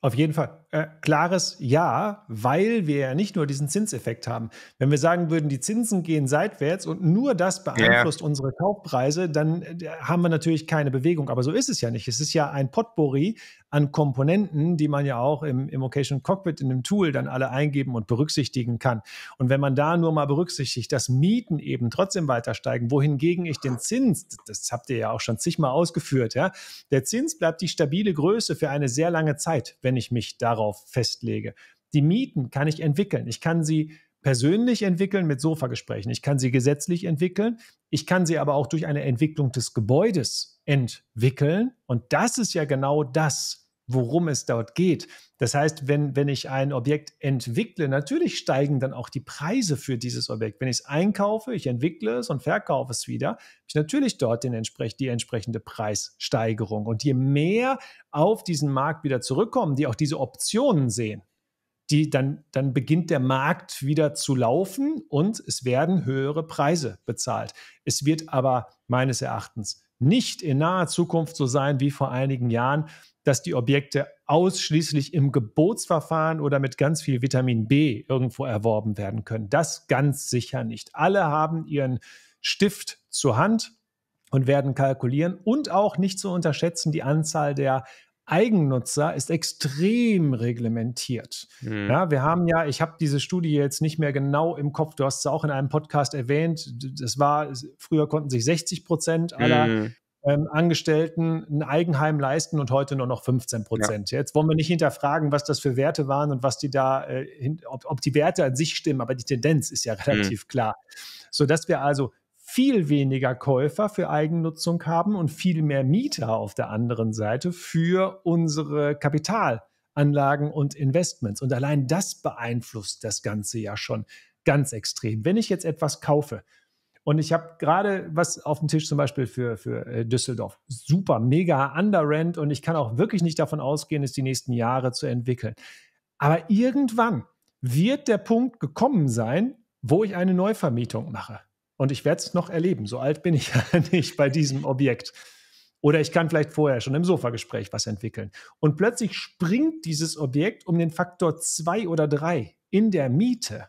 Auf jeden Fall äh, klares Ja, weil wir ja nicht nur diesen Zinseffekt haben. Wenn wir sagen würden, die Zinsen gehen seitwärts und nur das beeinflusst ja. unsere Kaufpreise, dann äh, haben wir natürlich keine Bewegung. Aber so ist es ja nicht. Es ist ja ein Potpourri an Komponenten, die man ja auch im, im Cockpit, in dem Tool dann alle eingeben und berücksichtigen kann. Und wenn man da nur mal berücksichtigt, dass Mieten eben trotzdem weiter steigen, wohingegen ich den Zins, das habt ihr ja auch schon zigmal ausgeführt, ja, der Zins bleibt die stabile Größe für eine sehr lange Zeit, wenn ich mich darauf darauf festlege. Die Mieten kann ich entwickeln. Ich kann sie persönlich entwickeln mit Sofagesprächen. Ich kann sie gesetzlich entwickeln. Ich kann sie aber auch durch eine Entwicklung des Gebäudes entwickeln. Und das ist ja genau das, worum es dort geht. Das heißt, wenn, wenn ich ein Objekt entwickle, natürlich steigen dann auch die Preise für dieses Objekt. Wenn ich es einkaufe, ich entwickle es und verkaufe es wieder, habe ich natürlich dort den entsprech die entsprechende Preissteigerung. Und je mehr auf diesen Markt wieder zurückkommen, die auch diese Optionen sehen, die, dann, dann beginnt der Markt wieder zu laufen und es werden höhere Preise bezahlt. Es wird aber meines Erachtens nicht in naher Zukunft so sein wie vor einigen Jahren, dass die Objekte ausschließlich im Gebotsverfahren oder mit ganz viel Vitamin B irgendwo erworben werden können. Das ganz sicher nicht. Alle haben ihren Stift zur Hand und werden kalkulieren und auch nicht zu unterschätzen die Anzahl der Eigennutzer ist extrem reglementiert. Mhm. Ja, wir haben ja, ich habe diese Studie jetzt nicht mehr genau im Kopf, du hast es auch in einem Podcast erwähnt, das war, früher konnten sich 60 Prozent aller mhm. ähm, Angestellten ein Eigenheim leisten und heute nur noch 15 Prozent. Ja. Jetzt wollen wir nicht hinterfragen, was das für Werte waren und was die da, äh, hin, ob, ob, die Werte an sich stimmen, aber die Tendenz ist ja mhm. relativ mhm. klar. Sodass wir also viel weniger Käufer für Eigennutzung haben und viel mehr Mieter auf der anderen Seite für unsere Kapitalanlagen und Investments. Und allein das beeinflusst das Ganze ja schon ganz extrem. Wenn ich jetzt etwas kaufe, und ich habe gerade was auf dem Tisch zum Beispiel für, für äh, Düsseldorf. Super, mega underrent und ich kann auch wirklich nicht davon ausgehen, es die nächsten Jahre zu entwickeln. Aber irgendwann wird der Punkt gekommen sein, wo ich eine Neuvermietung mache. Und ich werde es noch erleben. So alt bin ich ja nicht bei diesem Objekt. Oder ich kann vielleicht vorher schon im Sofagespräch was entwickeln. Und plötzlich springt dieses Objekt um den Faktor zwei oder drei in der Miete.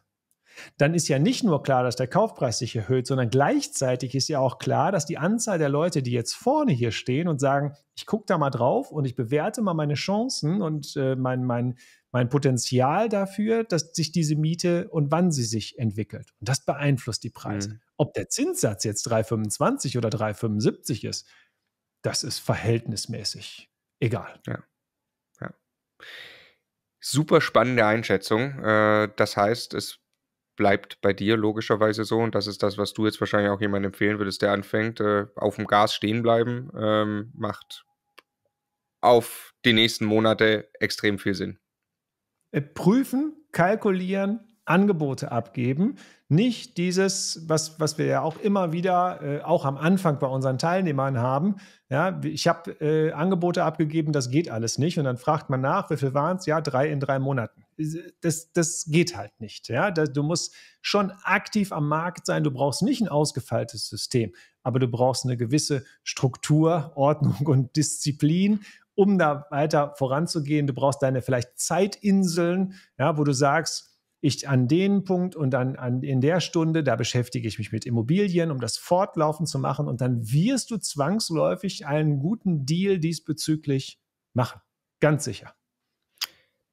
Dann ist ja nicht nur klar, dass der Kaufpreis sich erhöht, sondern gleichzeitig ist ja auch klar, dass die Anzahl der Leute, die jetzt vorne hier stehen und sagen, ich gucke da mal drauf und ich bewerte mal meine Chancen und äh, mein, mein, mein Potenzial dafür, dass sich diese Miete und wann sie sich entwickelt. Und das beeinflusst die Preise. Mhm. Ob der Zinssatz jetzt 3,25 oder 3,75 ist, das ist verhältnismäßig egal. Ja. ja. Super spannende Einschätzung. Äh, das heißt, es bleibt bei dir logischerweise so und das ist das, was du jetzt wahrscheinlich auch jemandem empfehlen würdest, der anfängt, äh, auf dem Gas stehen bleiben, ähm, macht auf die nächsten Monate extrem viel Sinn. Äh, prüfen, kalkulieren, Angebote abgeben. Nicht dieses, was, was wir ja auch immer wieder, äh, auch am Anfang bei unseren Teilnehmern haben. Ja, ich habe äh, Angebote abgegeben, das geht alles nicht. Und dann fragt man nach, wie viel waren es? Ja, drei in drei Monaten. Äh, das, das geht halt nicht. Ja? Das, du musst schon aktiv am Markt sein. Du brauchst nicht ein ausgefeiltes System, aber du brauchst eine gewisse Struktur, Ordnung und Disziplin um da weiter voranzugehen. Du brauchst deine vielleicht Zeitinseln, ja, wo du sagst, ich an den Punkt und dann an, in der Stunde, da beschäftige ich mich mit Immobilien, um das fortlaufend zu machen. Und dann wirst du zwangsläufig einen guten Deal diesbezüglich machen. Ganz sicher.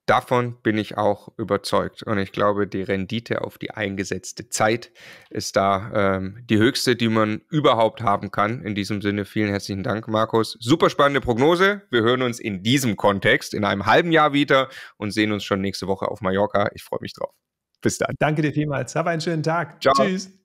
Davon bin ich auch überzeugt. Und ich glaube, die Rendite auf die eingesetzte Zeit ist da ähm, die höchste, die man überhaupt haben kann. In diesem Sinne vielen herzlichen Dank, Markus. Super spannende Prognose. Wir hören uns in diesem Kontext in einem halben Jahr wieder und sehen uns schon nächste Woche auf Mallorca. Ich freue mich drauf. Bis dann. Danke dir vielmals. Hab einen schönen Tag. Ciao. Tschüss.